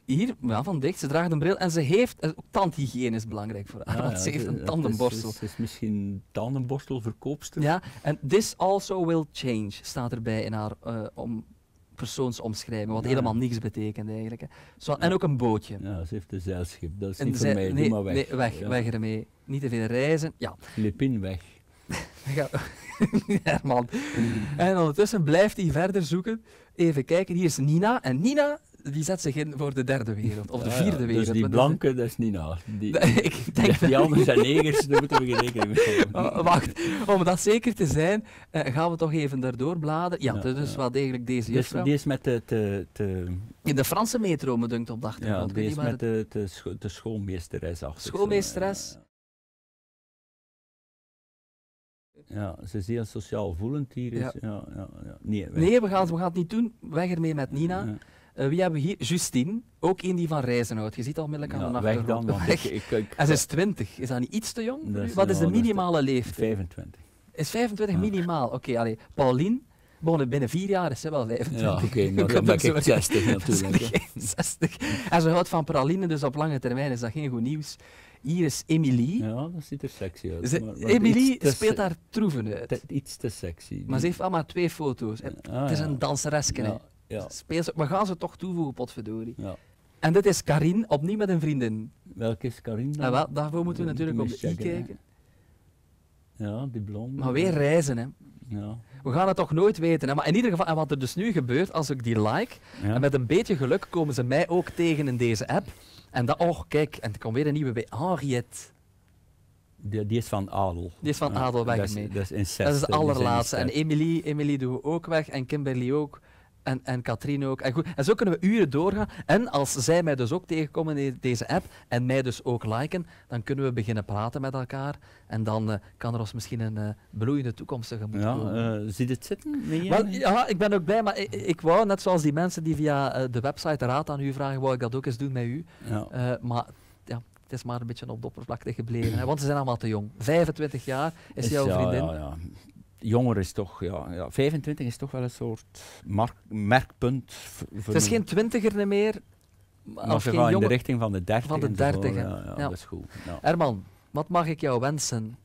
hier, ja, van dicht, ze draagt een bril en ze heeft, eh, ook tandhygiëne is belangrijk voor haar, ah, want ze heeft een tandenborstel. Ze is, is, misschien tandenborstelverkoopster. Ja, en this also will change staat erbij in haar eh, om persoonsomschrijving, wat helemaal niks betekent eigenlijk. Hè. Zo, en ook een bootje. Ja, ze heeft een zeilschip, dat is en niet voor mij, nee, maar weg. weg, ermee. Niet te veel reizen, ja. Lipin weg. Herman. En ondertussen blijft hij verder zoeken. Even kijken, hier is Nina. En Nina die zet zich in voor de derde wereld, of de vierde dus wereld. Dus die blanke, dat is niet Die, ik denk die anderen zijn negers, daar moeten we geen rekening mee houden. Oh, wacht, om dat zeker te zijn, eh, gaan we toch even daardoor bladeren. Ja, dat is wel degelijk deze dus, Die is met de... In de Franse metro, me dunkt op de achtergrond. Ja, die is met de, de, schoolmeesteres achter. Schoolmeesteres. Ja, ze is heel sociaal voelend hier. ja. Ja, ja, Nee, nee we, gaan, we gaan het niet doen. Weg ermee met Nina. Eh, wie hebben we hier? Justine, ook een die van houdt. Je ziet al aan ja, de achtergrond. Weg dan, weg. en ze is 20. Is dat niet iets te jong? Wat is de minimale leeftijd? 25. Is 25 minimaal? Oké, okay, Pauline wonen binnen vier jaar is ze wel 25. oké, nou, dan ben ik, 60 natuurlijk. Zestig. En ze houdt van praline, dus op lange termijn is dat geen goed nieuws. Hier is Emily. Ja, dat ziet er sexy uit. Ze, Emily speelt daar troeven uit. iets te sexy. Maar ze heeft allemaal twee foto's. Het, ah, is een danseresken. Ja. we gaan ze toch toevoegen, potverdorie. Ja. En dit is Karin, opnieuw met een vriendin. Welke is Karin dan? Ah, wel, daarvoor moeten we natuurlijk op de i kijken. Ja, die blonde. Maar weer reizen, hè. Ja. We gaan het toch nooit weten. Hè? Maar in ieder geval, en wat er dus nu gebeurt, als ik die like, en met een beetje geluk komen ze mij ook tegen in deze app. En dat, oh kijk, en er komt weer een nieuwe bij. Henriette. Die, die, is van Adel. Die is van Adel weg. Dat is, dat is, dat is het allerlaatste. en Emily, Emily doen we ook weg en Kimberly ook en, en Katrien ook. En, goed, en zo kunnen we uren doorgaan. En als zij mij dus ook tegenkomen in deze app en mij dus ook liken, dan kunnen we beginnen praten met elkaar. En dan eh, kan er ons misschien een eh, bloeiende toekomst tegemoet ja, komen. Uh, eh, ziet het zitten? Nee, ja, ik ben ook blij, maar ik, wou, net zoals die mensen die via de website raad aan u vragen, wou ik dat ook eens doen met u. Ja. maar ja, het is maar een beetje op de oppervlakte gebleven. want ze zijn allemaal te jong. 25 jaar is, is jouw vriendin. Ja, ja jonger is toch, ja, ja, 25 is toch wel een soort merkpunt. Het is geen twintiger meer. Maar ze gaan in de richting van de 30. Van de Ja, dat is goed. Herman, wat mag ik jou wensen?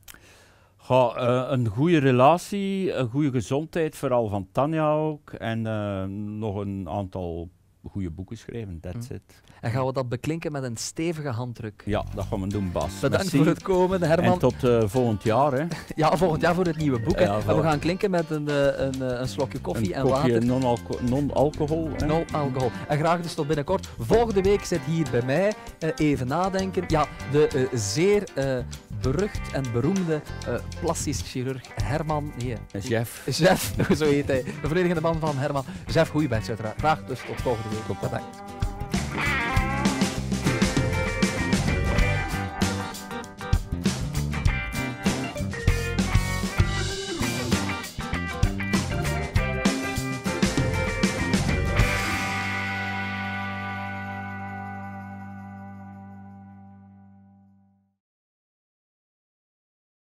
Ga eh, een goede relatie, een goede gezondheid, vooral van Tanja ook. En eh, nog een aantal goede boeken schrijven. That's hm. it. En gaan we dat beklinken met een stevige handdruk. Ja, dat gaan we doen, Bas. Bedankt voor het komen, Herman. En tot eh, volgend jaar. Hè. Ja, volgend jaar voor het nieuwe boek. en we gaan klinken met een, eh, een, eh, een slokje koffie en water. non-alcohol. Non non-alcohol. En graag dus tot binnenkort. Volgende week zit hier bij mij, even nadenken, ja, de zeer berucht en beroemde uh, plastisch chirurg Herman. Nee, Jeff. Jeff, zo heet hij. De verdedigende man van Herman. Jeff bij uiteraard. Graag dus tot volgende week. Bedankt.